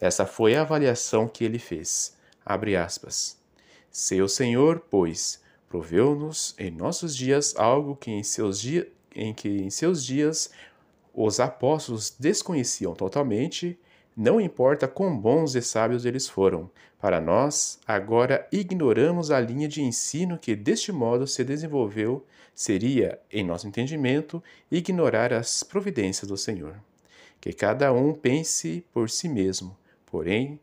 Essa foi a avaliação que ele fez. Abre aspas. Seu Senhor, pois, proveu-nos em nossos dias algo que em seus, dia, em que em seus dias os apóstolos desconheciam totalmente, não importa quão bons e sábios eles foram, para nós, agora ignoramos a linha de ensino que deste modo se desenvolveu, seria, em nosso entendimento, ignorar as providências do Senhor. Que cada um pense por si mesmo, porém,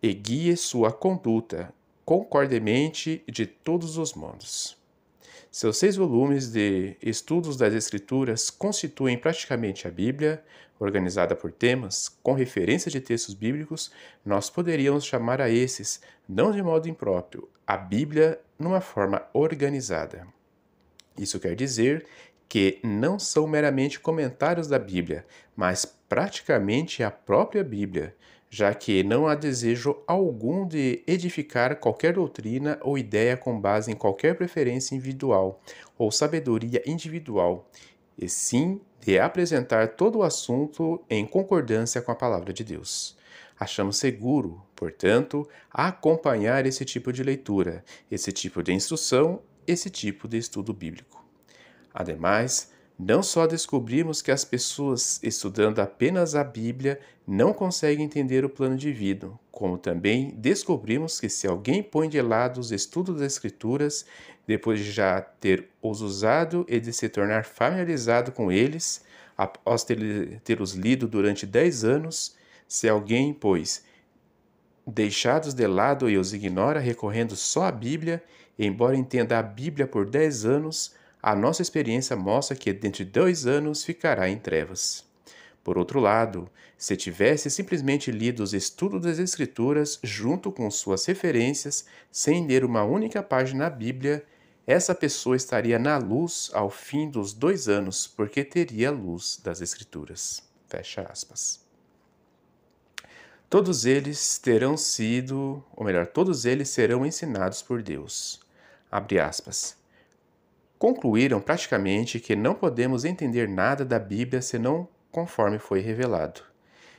e guie sua conduta concordemente de todos os modos. Seus seis volumes de Estudos das Escrituras constituem praticamente a Bíblia, organizada por temas, com referência de textos bíblicos, nós poderíamos chamar a esses, não de modo impróprio, a Bíblia numa forma organizada. Isso quer dizer que não são meramente comentários da Bíblia, mas praticamente a própria Bíblia já que não há desejo algum de edificar qualquer doutrina ou ideia com base em qualquer preferência individual ou sabedoria individual, e sim de apresentar todo o assunto em concordância com a palavra de Deus. Achamos seguro, portanto, acompanhar esse tipo de leitura, esse tipo de instrução, esse tipo de estudo bíblico. Ademais, não só descobrimos que as pessoas estudando apenas a Bíblia não conseguem entender o plano divino, como também descobrimos que se alguém põe de lado os estudos das Escrituras, depois de já ter os usado e de se tornar familiarizado com eles, após ter os lido durante dez anos, se alguém, pois, deixados de lado e os ignora recorrendo só à Bíblia, embora entenda a Bíblia por dez anos, a nossa experiência mostra que dentro de dois anos ficará em trevas. Por outro lado, se tivesse simplesmente lido os estudos das Escrituras junto com suas referências, sem ler uma única página da Bíblia, essa pessoa estaria na luz ao fim dos dois anos, porque teria a luz das Escrituras. Fecha aspas. Todos eles terão sido, ou melhor, todos eles serão ensinados por Deus. Abre aspas concluíram praticamente que não podemos entender nada da Bíblia senão conforme foi revelado.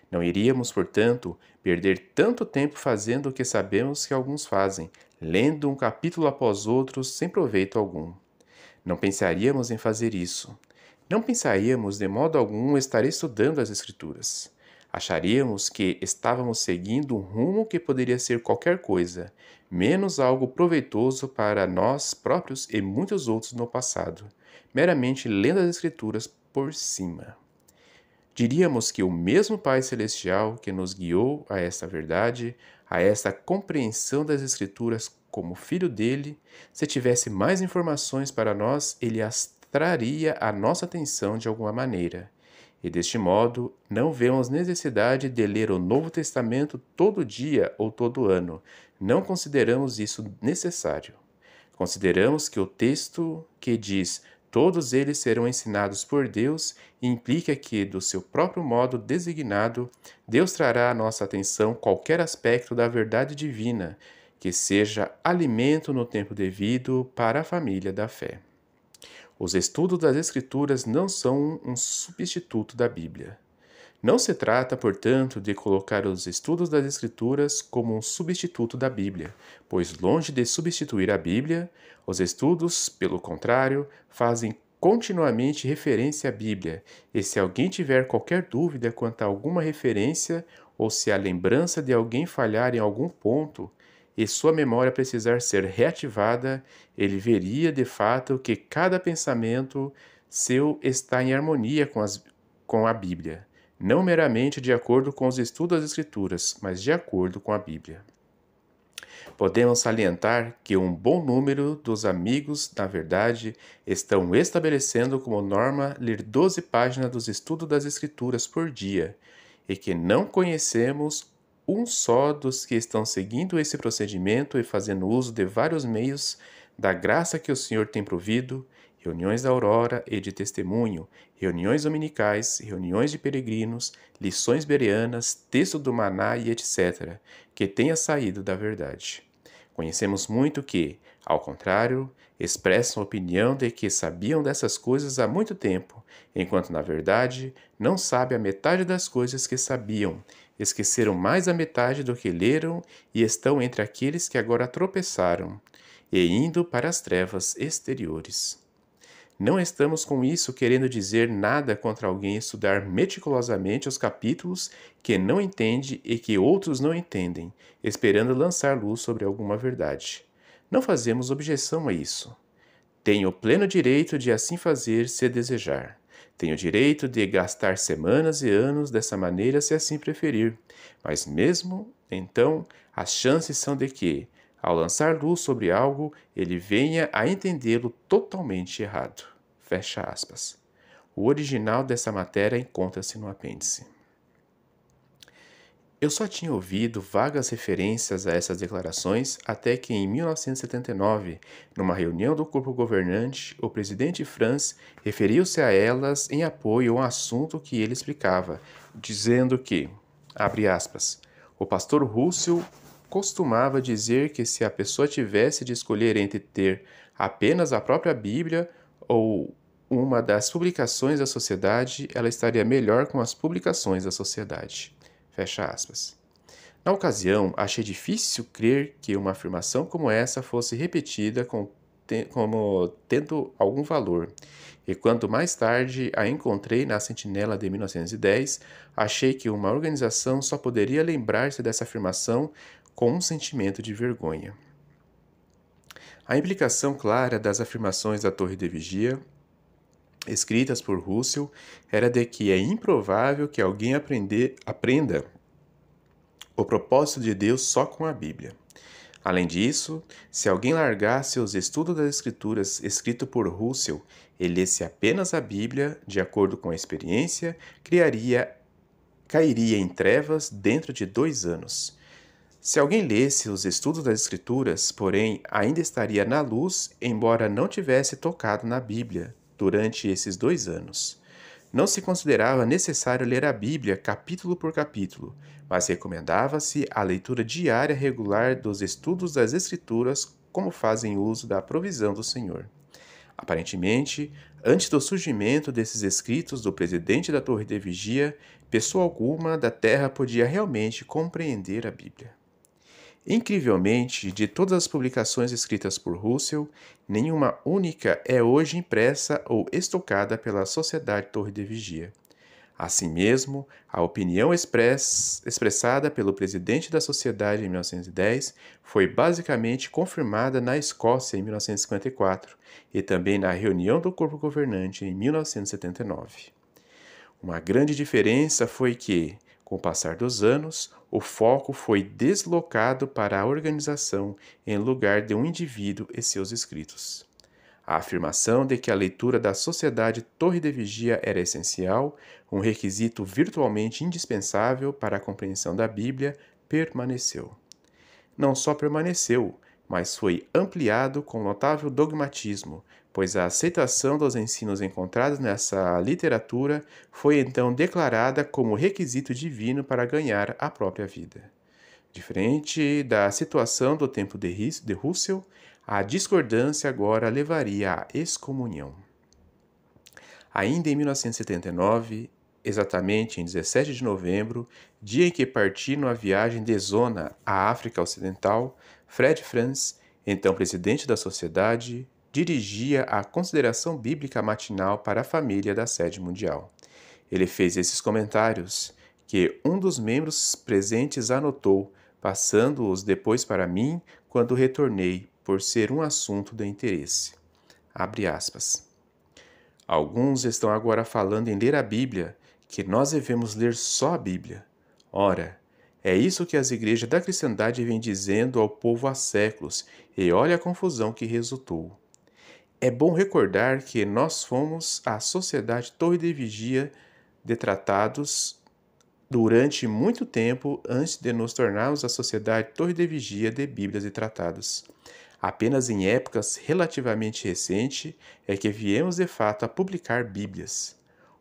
Não iríamos, portanto, perder tanto tempo fazendo o que sabemos que alguns fazem, lendo um capítulo após outro sem proveito algum. Não pensaríamos em fazer isso. Não pensaríamos de modo algum estar estudando as Escrituras. Acharíamos que estávamos seguindo um rumo que poderia ser qualquer coisa, menos algo proveitoso para nós próprios e muitos outros no passado, meramente lendo as Escrituras por cima. Diríamos que o mesmo Pai Celestial que nos guiou a esta verdade, a esta compreensão das Escrituras como filho dele, se tivesse mais informações para nós, ele as traria à nossa atenção de alguma maneira e deste modo não vemos necessidade de ler o Novo Testamento todo dia ou todo ano. Não consideramos isso necessário. Consideramos que o texto que diz todos eles serão ensinados por Deus implica que, do seu próprio modo designado, Deus trará à nossa atenção qualquer aspecto da verdade divina que seja alimento no tempo devido para a família da fé. Os estudos das Escrituras não são um substituto da Bíblia. Não se trata, portanto, de colocar os estudos das Escrituras como um substituto da Bíblia, pois, longe de substituir a Bíblia, os estudos, pelo contrário, fazem continuamente referência à Bíblia, e se alguém tiver qualquer dúvida quanto a alguma referência ou se a lembrança de alguém falhar em algum ponto, e sua memória precisar ser reativada, ele veria de fato que cada pensamento seu está em harmonia com, as, com a Bíblia, não meramente de acordo com os estudos das Escrituras, mas de acordo com a Bíblia. Podemos salientar que um bom número dos amigos, na verdade, estão estabelecendo como norma ler 12 páginas dos estudos das Escrituras por dia, e que não conhecemos um só dos que estão seguindo esse procedimento e fazendo uso de vários meios da graça que o Senhor tem provido, reuniões da aurora e de testemunho, reuniões dominicais, reuniões de peregrinos, lições berianas, texto do maná e etc., que tenha saído da verdade. Conhecemos muito que, ao contrário, expressam a opinião de que sabiam dessas coisas há muito tempo, enquanto na verdade não sabe a metade das coisas que sabiam, esqueceram mais a metade do que leram e estão entre aqueles que agora tropeçaram e indo para as trevas exteriores. Não estamos com isso querendo dizer nada contra alguém estudar meticulosamente os capítulos que não entende e que outros não entendem, esperando lançar luz sobre alguma verdade. Não fazemos objeção a isso. Tem o pleno direito de assim fazer se desejar. Tenho direito de gastar semanas e anos dessa maneira se assim preferir, mas mesmo então as chances são de que, ao lançar luz sobre algo, ele venha a entendê-lo totalmente errado. Fecha aspas. O original dessa matéria encontra-se no apêndice. Eu só tinha ouvido vagas referências a essas declarações até que, em 1979, numa reunião do corpo governante, o presidente Franz referiu-se a elas em apoio a um assunto que ele explicava, dizendo que, abre aspas, o pastor Russell costumava dizer que se a pessoa tivesse de escolher entre ter apenas a própria Bíblia ou uma das publicações da sociedade, ela estaria melhor com as publicações da sociedade. Fecha aspas. Na ocasião, achei difícil crer que uma afirmação como essa fosse repetida com, te, como tendo algum valor. E quando mais tarde a encontrei na Sentinela de 1910, achei que uma organização só poderia lembrar-se dessa afirmação com um sentimento de vergonha. A implicação clara das afirmações da Torre de Vigia escritas por Russell era de que é improvável que alguém aprender, aprenda o propósito de Deus só com a Bíblia. Além disso, se alguém largasse os estudos das Escrituras escrito por Russell e lesse apenas a Bíblia, de acordo com a experiência, criaria, cairia em trevas dentro de dois anos. Se alguém lesse os estudos das Escrituras, porém, ainda estaria na luz, embora não tivesse tocado na Bíblia durante esses dois anos. Não se considerava necessário ler a Bíblia capítulo por capítulo, mas recomendava-se a leitura diária regular dos estudos das Escrituras, como fazem uso da provisão do Senhor. Aparentemente, antes do surgimento desses escritos do presidente da Torre de Vigia, pessoa alguma da terra podia realmente compreender a Bíblia. Incrivelmente, de todas as publicações escritas por Russell, nenhuma única é hoje impressa ou estocada pela Sociedade Torre de Vigia. Assim mesmo, a opinião express, expressada pelo presidente da sociedade em 1910 foi basicamente confirmada na Escócia em 1954 e também na reunião do corpo governante em 1979. Uma grande diferença foi que, com o passar dos anos, o foco foi deslocado para a organização em lugar de um indivíduo e seus escritos. A afirmação de que a leitura da Sociedade Torre de Vigia era essencial, um requisito virtualmente indispensável para a compreensão da Bíblia, permaneceu. Não só permaneceu, mas foi ampliado com notável dogmatismo, pois a aceitação dos ensinos encontrados nessa literatura foi então declarada como requisito divino para ganhar a própria vida. Diferente da situação do tempo de Russell, a discordância agora levaria à excomunhão. Ainda em 1979, exatamente em 17 de novembro, dia em que parti numa viagem de zona à África Ocidental, Fred Franz, então presidente da sociedade, dirigia a consideração bíblica matinal para a família da sede mundial. Ele fez esses comentários, que um dos membros presentes anotou, passando-os depois para mim quando retornei, por ser um assunto de interesse. Abre aspas. Alguns estão agora falando em ler a Bíblia, que nós devemos ler só a Bíblia. Ora, é isso que as igrejas da cristandade vêm dizendo ao povo há séculos, e olha a confusão que resultou. É bom recordar que nós fomos a Sociedade Torre de Vigia tratados durante muito tempo antes de nos tornarmos a Sociedade Torre de Vigia de Bíblias e Tratados. Apenas em épocas relativamente recentes é que viemos de fato a publicar Bíblias.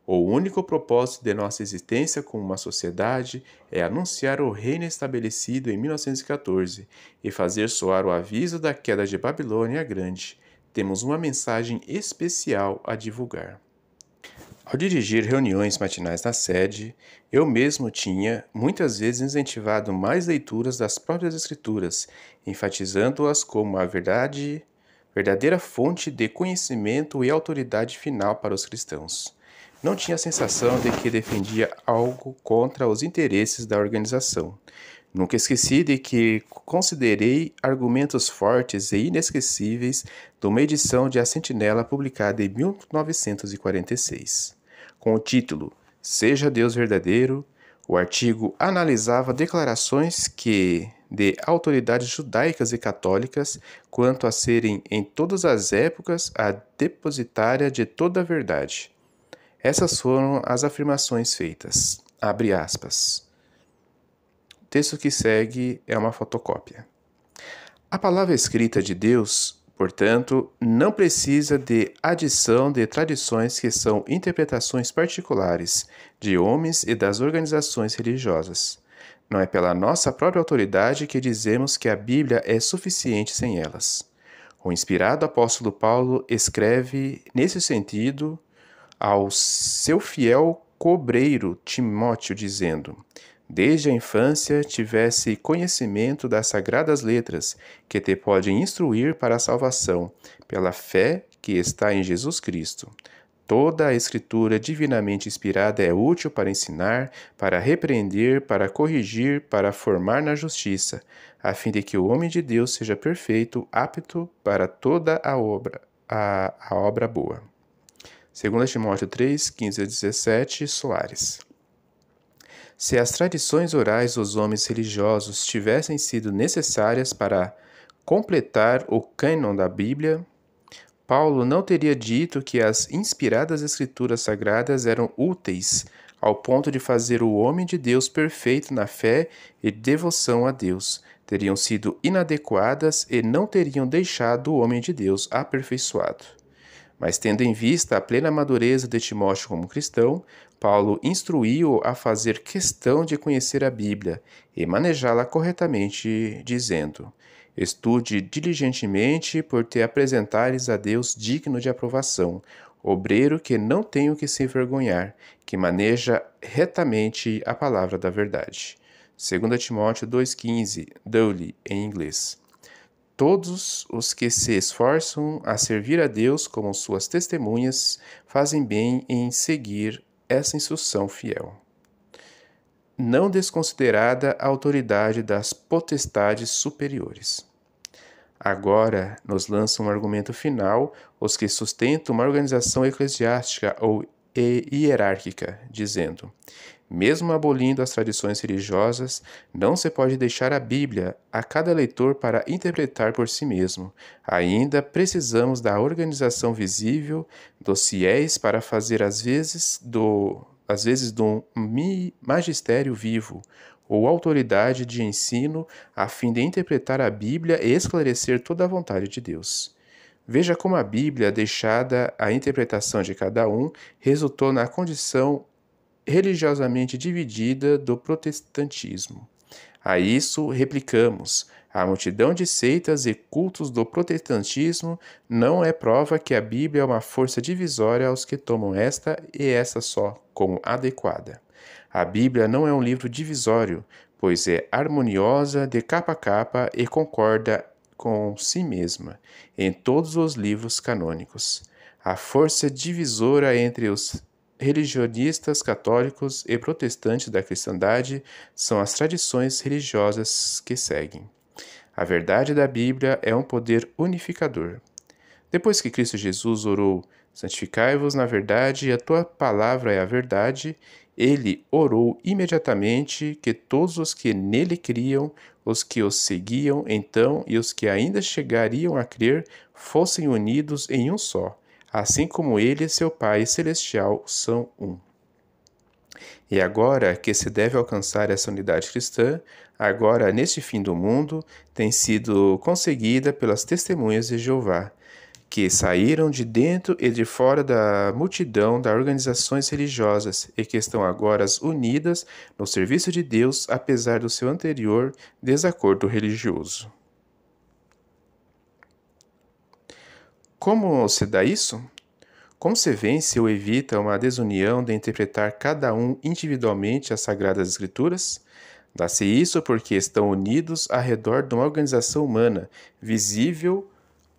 O único propósito de nossa existência como uma sociedade é anunciar o reino estabelecido em 1914 e fazer soar o aviso da queda de Babilônia Grande, temos uma mensagem especial a divulgar. Ao dirigir reuniões matinais na sede, eu mesmo tinha muitas vezes incentivado mais leituras das próprias Escrituras, enfatizando-as como a verdade, verdadeira fonte de conhecimento e autoridade final para os cristãos. Não tinha a sensação de que defendia algo contra os interesses da organização, Nunca esqueci de que considerei argumentos fortes e inesquecíveis de uma edição de A Sentinela publicada em 1946. Com o título Seja Deus Verdadeiro, o artigo analisava declarações que de autoridades judaicas e católicas quanto a serem em todas as épocas a depositária de toda a verdade. Essas foram as afirmações feitas. Abre aspas texto que segue é uma fotocópia. A palavra escrita de Deus, portanto, não precisa de adição de tradições que são interpretações particulares de homens e das organizações religiosas. Não é pela nossa própria autoridade que dizemos que a Bíblia é suficiente sem elas. O inspirado apóstolo Paulo escreve nesse sentido ao seu fiel cobreiro Timóteo, dizendo: desde a infância tivesse conhecimento das sagradas letras, que te podem instruir para a salvação, pela fé que está em Jesus Cristo. Toda a Escritura divinamente inspirada é útil para ensinar, para repreender, para corrigir, para formar na justiça, a fim de que o homem de Deus seja perfeito, apto para toda a obra, a, a obra boa. 2 Timóteo 3, 15 a 17, Soares se as tradições orais dos homens religiosos tivessem sido necessárias para completar o cânon da Bíblia, Paulo não teria dito que as inspiradas escrituras sagradas eram úteis ao ponto de fazer o homem de Deus perfeito na fé e devoção a Deus, teriam sido inadequadas e não teriam deixado o homem de Deus aperfeiçoado. Mas, tendo em vista a plena madureza de Timóteo como cristão, Paulo instruiu-o a fazer questão de conhecer a Bíblia e manejá-la corretamente, dizendo: Estude diligentemente, por te apresentares a Deus digno de aprovação, obreiro que não tem o que se envergonhar, que maneja retamente a palavra da verdade. 2 Timóteo 2,15, Dowley, em inglês. Todos os que se esforçam a servir a Deus como suas testemunhas fazem bem em seguir essa instrução fiel. Não desconsiderada a autoridade das potestades superiores. Agora nos lança um argumento final os que sustentam uma organização eclesiástica ou hierárquica, dizendo: mesmo abolindo as tradições religiosas, não se pode deixar a Bíblia a cada leitor para interpretar por si mesmo. Ainda precisamos da organização visível dos fiéis para fazer às vezes do às vezes de um magistério vivo ou autoridade de ensino a fim de interpretar a Bíblia e esclarecer toda a vontade de Deus. Veja como a Bíblia, deixada à interpretação de cada um, resultou na condição religiosamente dividida do protestantismo. A isso replicamos: a multidão de seitas e cultos do protestantismo não é prova que a Bíblia é uma força divisória aos que tomam esta e esta só como adequada. A Bíblia não é um livro divisório, pois é harmoniosa de capa a capa e concorda com si mesma em todos os livros canônicos. A força divisora entre os religionistas católicos e protestantes da cristandade são as tradições religiosas que seguem. A verdade da Bíblia é um poder unificador. Depois que Cristo Jesus orou, santificai-vos na verdade, e a tua palavra é a verdade, ele orou imediatamente que todos os que nele criam, os que os seguiam então e os que ainda chegariam a crer, fossem unidos em um só assim como ele e seu Pai Celestial são um. E agora que se deve alcançar essa unidade cristã, agora neste fim do mundo, tem sido conseguida pelas testemunhas de Jeová, que saíram de dentro e de fora da multidão das organizações religiosas e que estão agora unidas no serviço de Deus, apesar do seu anterior desacordo religioso. Como se dá isso? Como se vence ou evita uma desunião de interpretar cada um individualmente as Sagradas Escrituras? Dá-se isso porque estão unidos ao redor de uma organização humana visível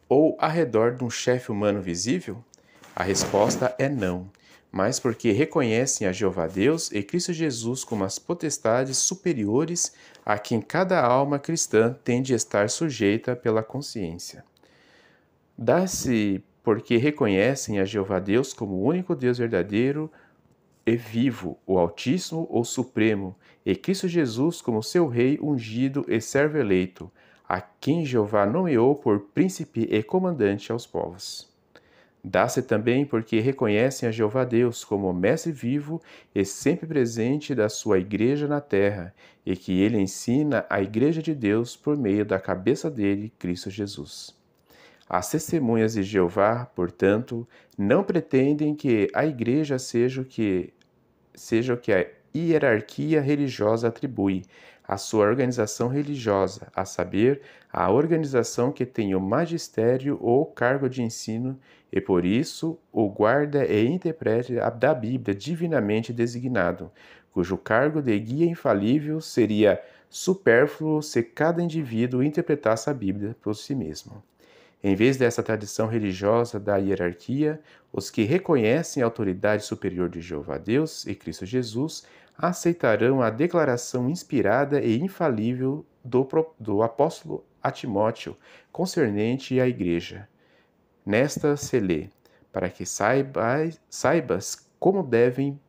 ou ao redor de um chefe humano visível? A resposta é não, mas porque reconhecem a Jeová Deus e Cristo Jesus como as potestades superiores a quem cada alma cristã tem de estar sujeita pela consciência. Dá-se porque reconhecem a Jeová Deus como o único Deus verdadeiro e vivo, o Altíssimo ou Supremo, e Cristo Jesus como seu Rei ungido e servo eleito, a quem Jeová nomeou por príncipe e comandante aos povos. Dá-se também porque reconhecem a Jeová Deus como mestre vivo e sempre presente da sua igreja na terra, e que ele ensina a igreja de Deus por meio da cabeça dele, Cristo Jesus. As testemunhas de Jeová, portanto, não pretendem que a igreja seja o que seja o que a hierarquia religiosa atribui à sua organização religiosa, a saber, a organização que tem o magistério ou cargo de ensino e por isso o guarda e interprete da Bíblia divinamente designado, cujo cargo de guia infalível seria supérfluo se cada indivíduo interpretasse a Bíblia por si mesmo. Em vez dessa tradição religiosa da hierarquia, os que reconhecem a autoridade superior de Jeová Deus e Cristo Jesus aceitarão a declaração inspirada e infalível do, do apóstolo a Timóteo concernente à igreja. Nesta se lê, para que saibas, saibas como devem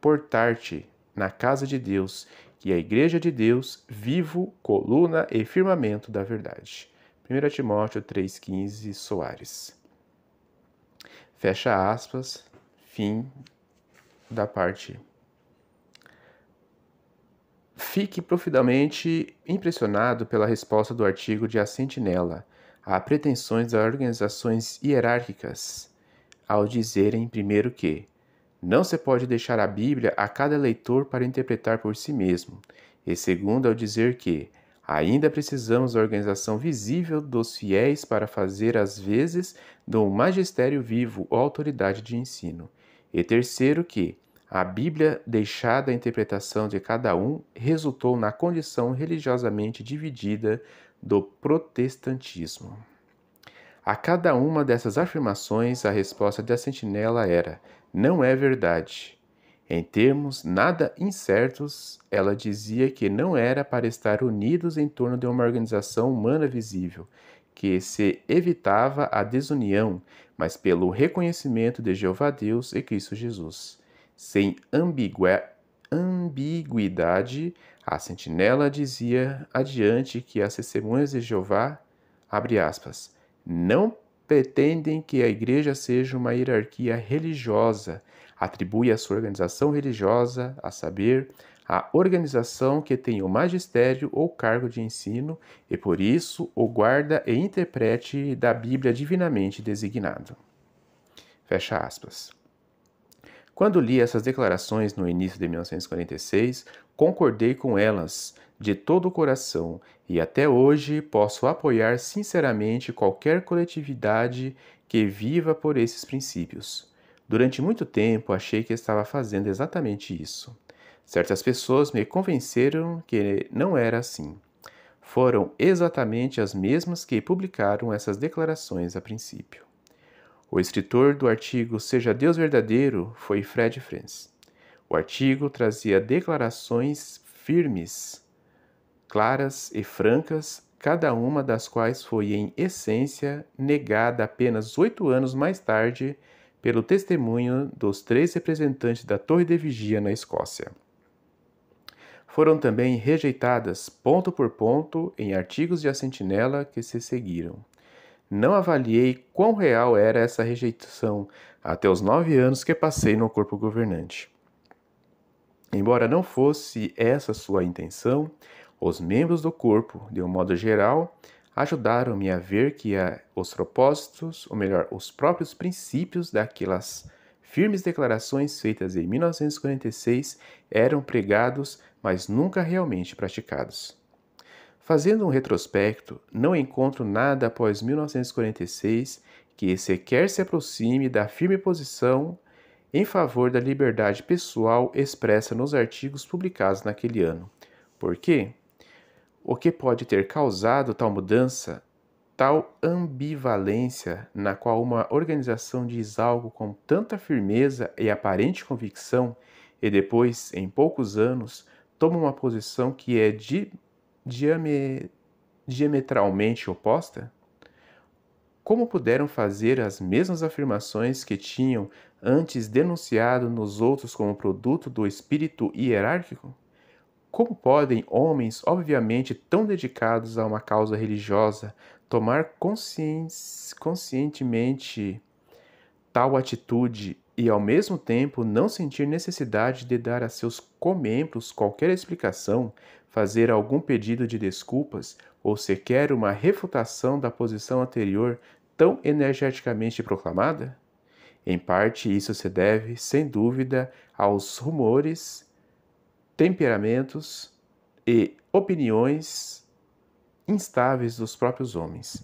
portar-te na casa de Deus, que é a igreja de Deus, vivo, coluna e firmamento da verdade. 1 Timóteo 3,15 Soares. Fecha aspas, fim da parte. Fique profundamente impressionado pela resposta do artigo de A Sentinela a pretensões das organizações hierárquicas, ao dizerem, primeiro, que não se pode deixar a Bíblia a cada leitor para interpretar por si mesmo, e segundo, ao dizer que Ainda precisamos da organização visível dos fiéis para fazer às vezes do magistério vivo ou autoridade de ensino. E terceiro que a Bíblia deixada à interpretação de cada um resultou na condição religiosamente dividida do protestantismo. A cada uma dessas afirmações, a resposta da sentinela era: não é verdade. Em termos nada incertos, ela dizia que não era para estar unidos em torno de uma organização humana visível, que se evitava a desunião, mas pelo reconhecimento de Jeová Deus e Cristo Jesus. Sem ambiguidade, a sentinela dizia adiante que as testemunhas de Jeová, aspas, não pretendem que a igreja seja uma hierarquia religiosa, atribui a sua organização religiosa, a saber, a organização que tem o magistério ou cargo de ensino e por isso o guarda e interprete da Bíblia divinamente designado. Fecha aspas. Quando li essas declarações no início de 1946, concordei com elas, de todo o coração e até hoje posso apoiar sinceramente qualquer coletividade que viva por esses princípios. Durante muito tempo achei que estava fazendo exatamente isso. Certas pessoas me convenceram que não era assim. Foram exatamente as mesmas que publicaram essas declarações a princípio. O escritor do artigo Seja Deus Verdadeiro foi Fred Friends. O artigo trazia declarações firmes claras e francas, cada uma das quais foi, em essência, negada apenas oito anos mais tarde pelo testemunho dos três representantes da Torre de Vigia na Escócia. Foram também rejeitadas ponto por ponto em artigos de A Sentinela que se seguiram. Não avaliei quão real era essa rejeição até os nove anos que passei no corpo governante. Embora não fosse essa sua intenção, os membros do corpo, de um modo geral, ajudaram-me a ver que eh, os propósitos, ou melhor, os próprios princípios daquelas firmes declarações feitas em 1946 eram pregados, mas nunca realmente praticados. Fazendo um retrospecto, não encontro nada após 1946 que sequer se aproxime da firme posição em favor da liberdade pessoal expressa nos artigos publicados naquele ano. Por quê? o que pode ter causado tal mudança, tal ambivalência na qual uma organização diz algo com tanta firmeza e aparente convicção e depois, em poucos anos, toma uma posição que é di diame diametralmente oposta? Como puderam fazer as mesmas afirmações que tinham antes denunciado nos outros como produto do espírito hierárquico? Como podem homens, obviamente tão dedicados a uma causa religiosa, tomar conscien conscientemente tal atitude e ao mesmo tempo não sentir necessidade de dar a seus comembros qualquer explicação, fazer algum pedido de desculpas ou sequer uma refutação da posição anterior tão energeticamente proclamada? Em parte, isso se deve, sem dúvida, aos rumores temperamentos e opiniões instáveis dos próprios homens.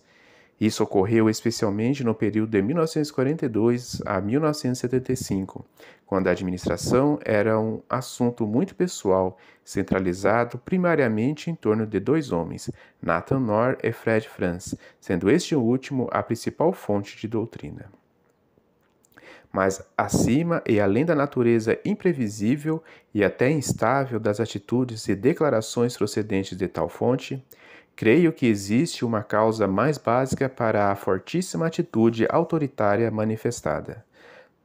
Isso ocorreu especialmente no período de 1942 a 1975, quando a administração era um assunto muito pessoal, centralizado primariamente em torno de dois homens, Nathan Nor e Fred Franz, sendo este último a principal fonte de doutrina mas acima e além da natureza imprevisível e até instável das atitudes e declarações procedentes de tal fonte, creio que existe uma causa mais básica para a fortíssima atitude autoritária manifestada.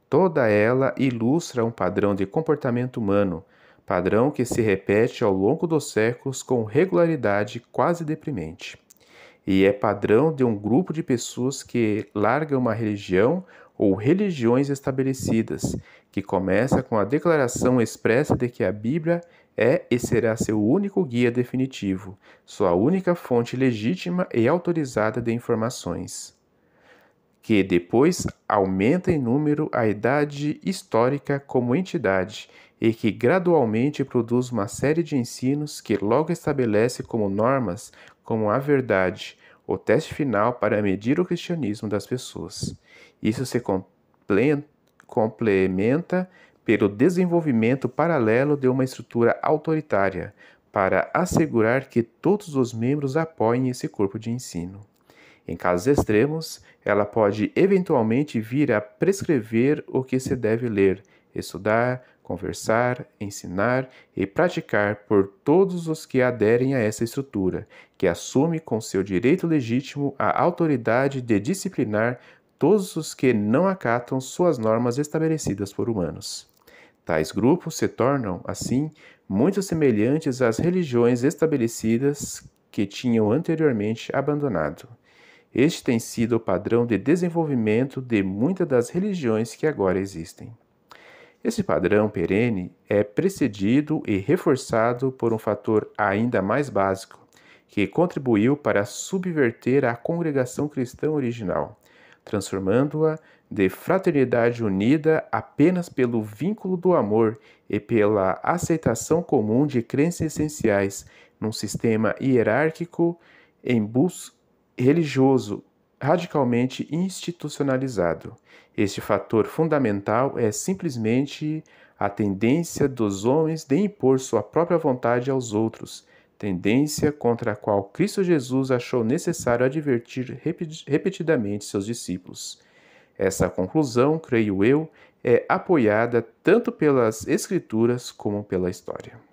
Toda ela ilustra um padrão de comportamento humano, padrão que se repete ao longo dos séculos com regularidade quase deprimente. E é padrão de um grupo de pessoas que larga uma religião ou religiões estabelecidas, que começa com a declaração expressa de que a Bíblia é e será seu único guia definitivo, sua única fonte legítima e autorizada de informações. Que depois aumenta em número a idade histórica como entidade e que gradualmente produz uma série de ensinos que logo estabelece como normas, como a verdade, o teste final para medir o cristianismo das pessoas. Isso se complementa pelo desenvolvimento paralelo de uma estrutura autoritária, para assegurar que todos os membros apoiem esse corpo de ensino. Em casos extremos, ela pode eventualmente vir a prescrever o que se deve ler, estudar, conversar, ensinar e praticar por todos os que aderem a essa estrutura, que assume com seu direito legítimo a autoridade de disciplinar todos os que não acatam suas normas estabelecidas por humanos. Tais grupos se tornam, assim, muito semelhantes às religiões estabelecidas que tinham anteriormente abandonado. Este tem sido o padrão de desenvolvimento de muitas das religiões que agora existem. Esse padrão perene é precedido e reforçado por um fator ainda mais básico, que contribuiu para subverter a congregação cristã original, transformando-a de fraternidade unida apenas pelo vínculo do amor e pela aceitação comum de crenças essenciais num sistema hierárquico em bus religioso radicalmente institucionalizado. Este fator fundamental é simplesmente a tendência dos homens de impor sua própria vontade aos outros, tendência contra a qual Cristo Jesus achou necessário advertir repetidamente seus discípulos. Essa conclusão, creio eu, é apoiada tanto pelas Escrituras como pela história.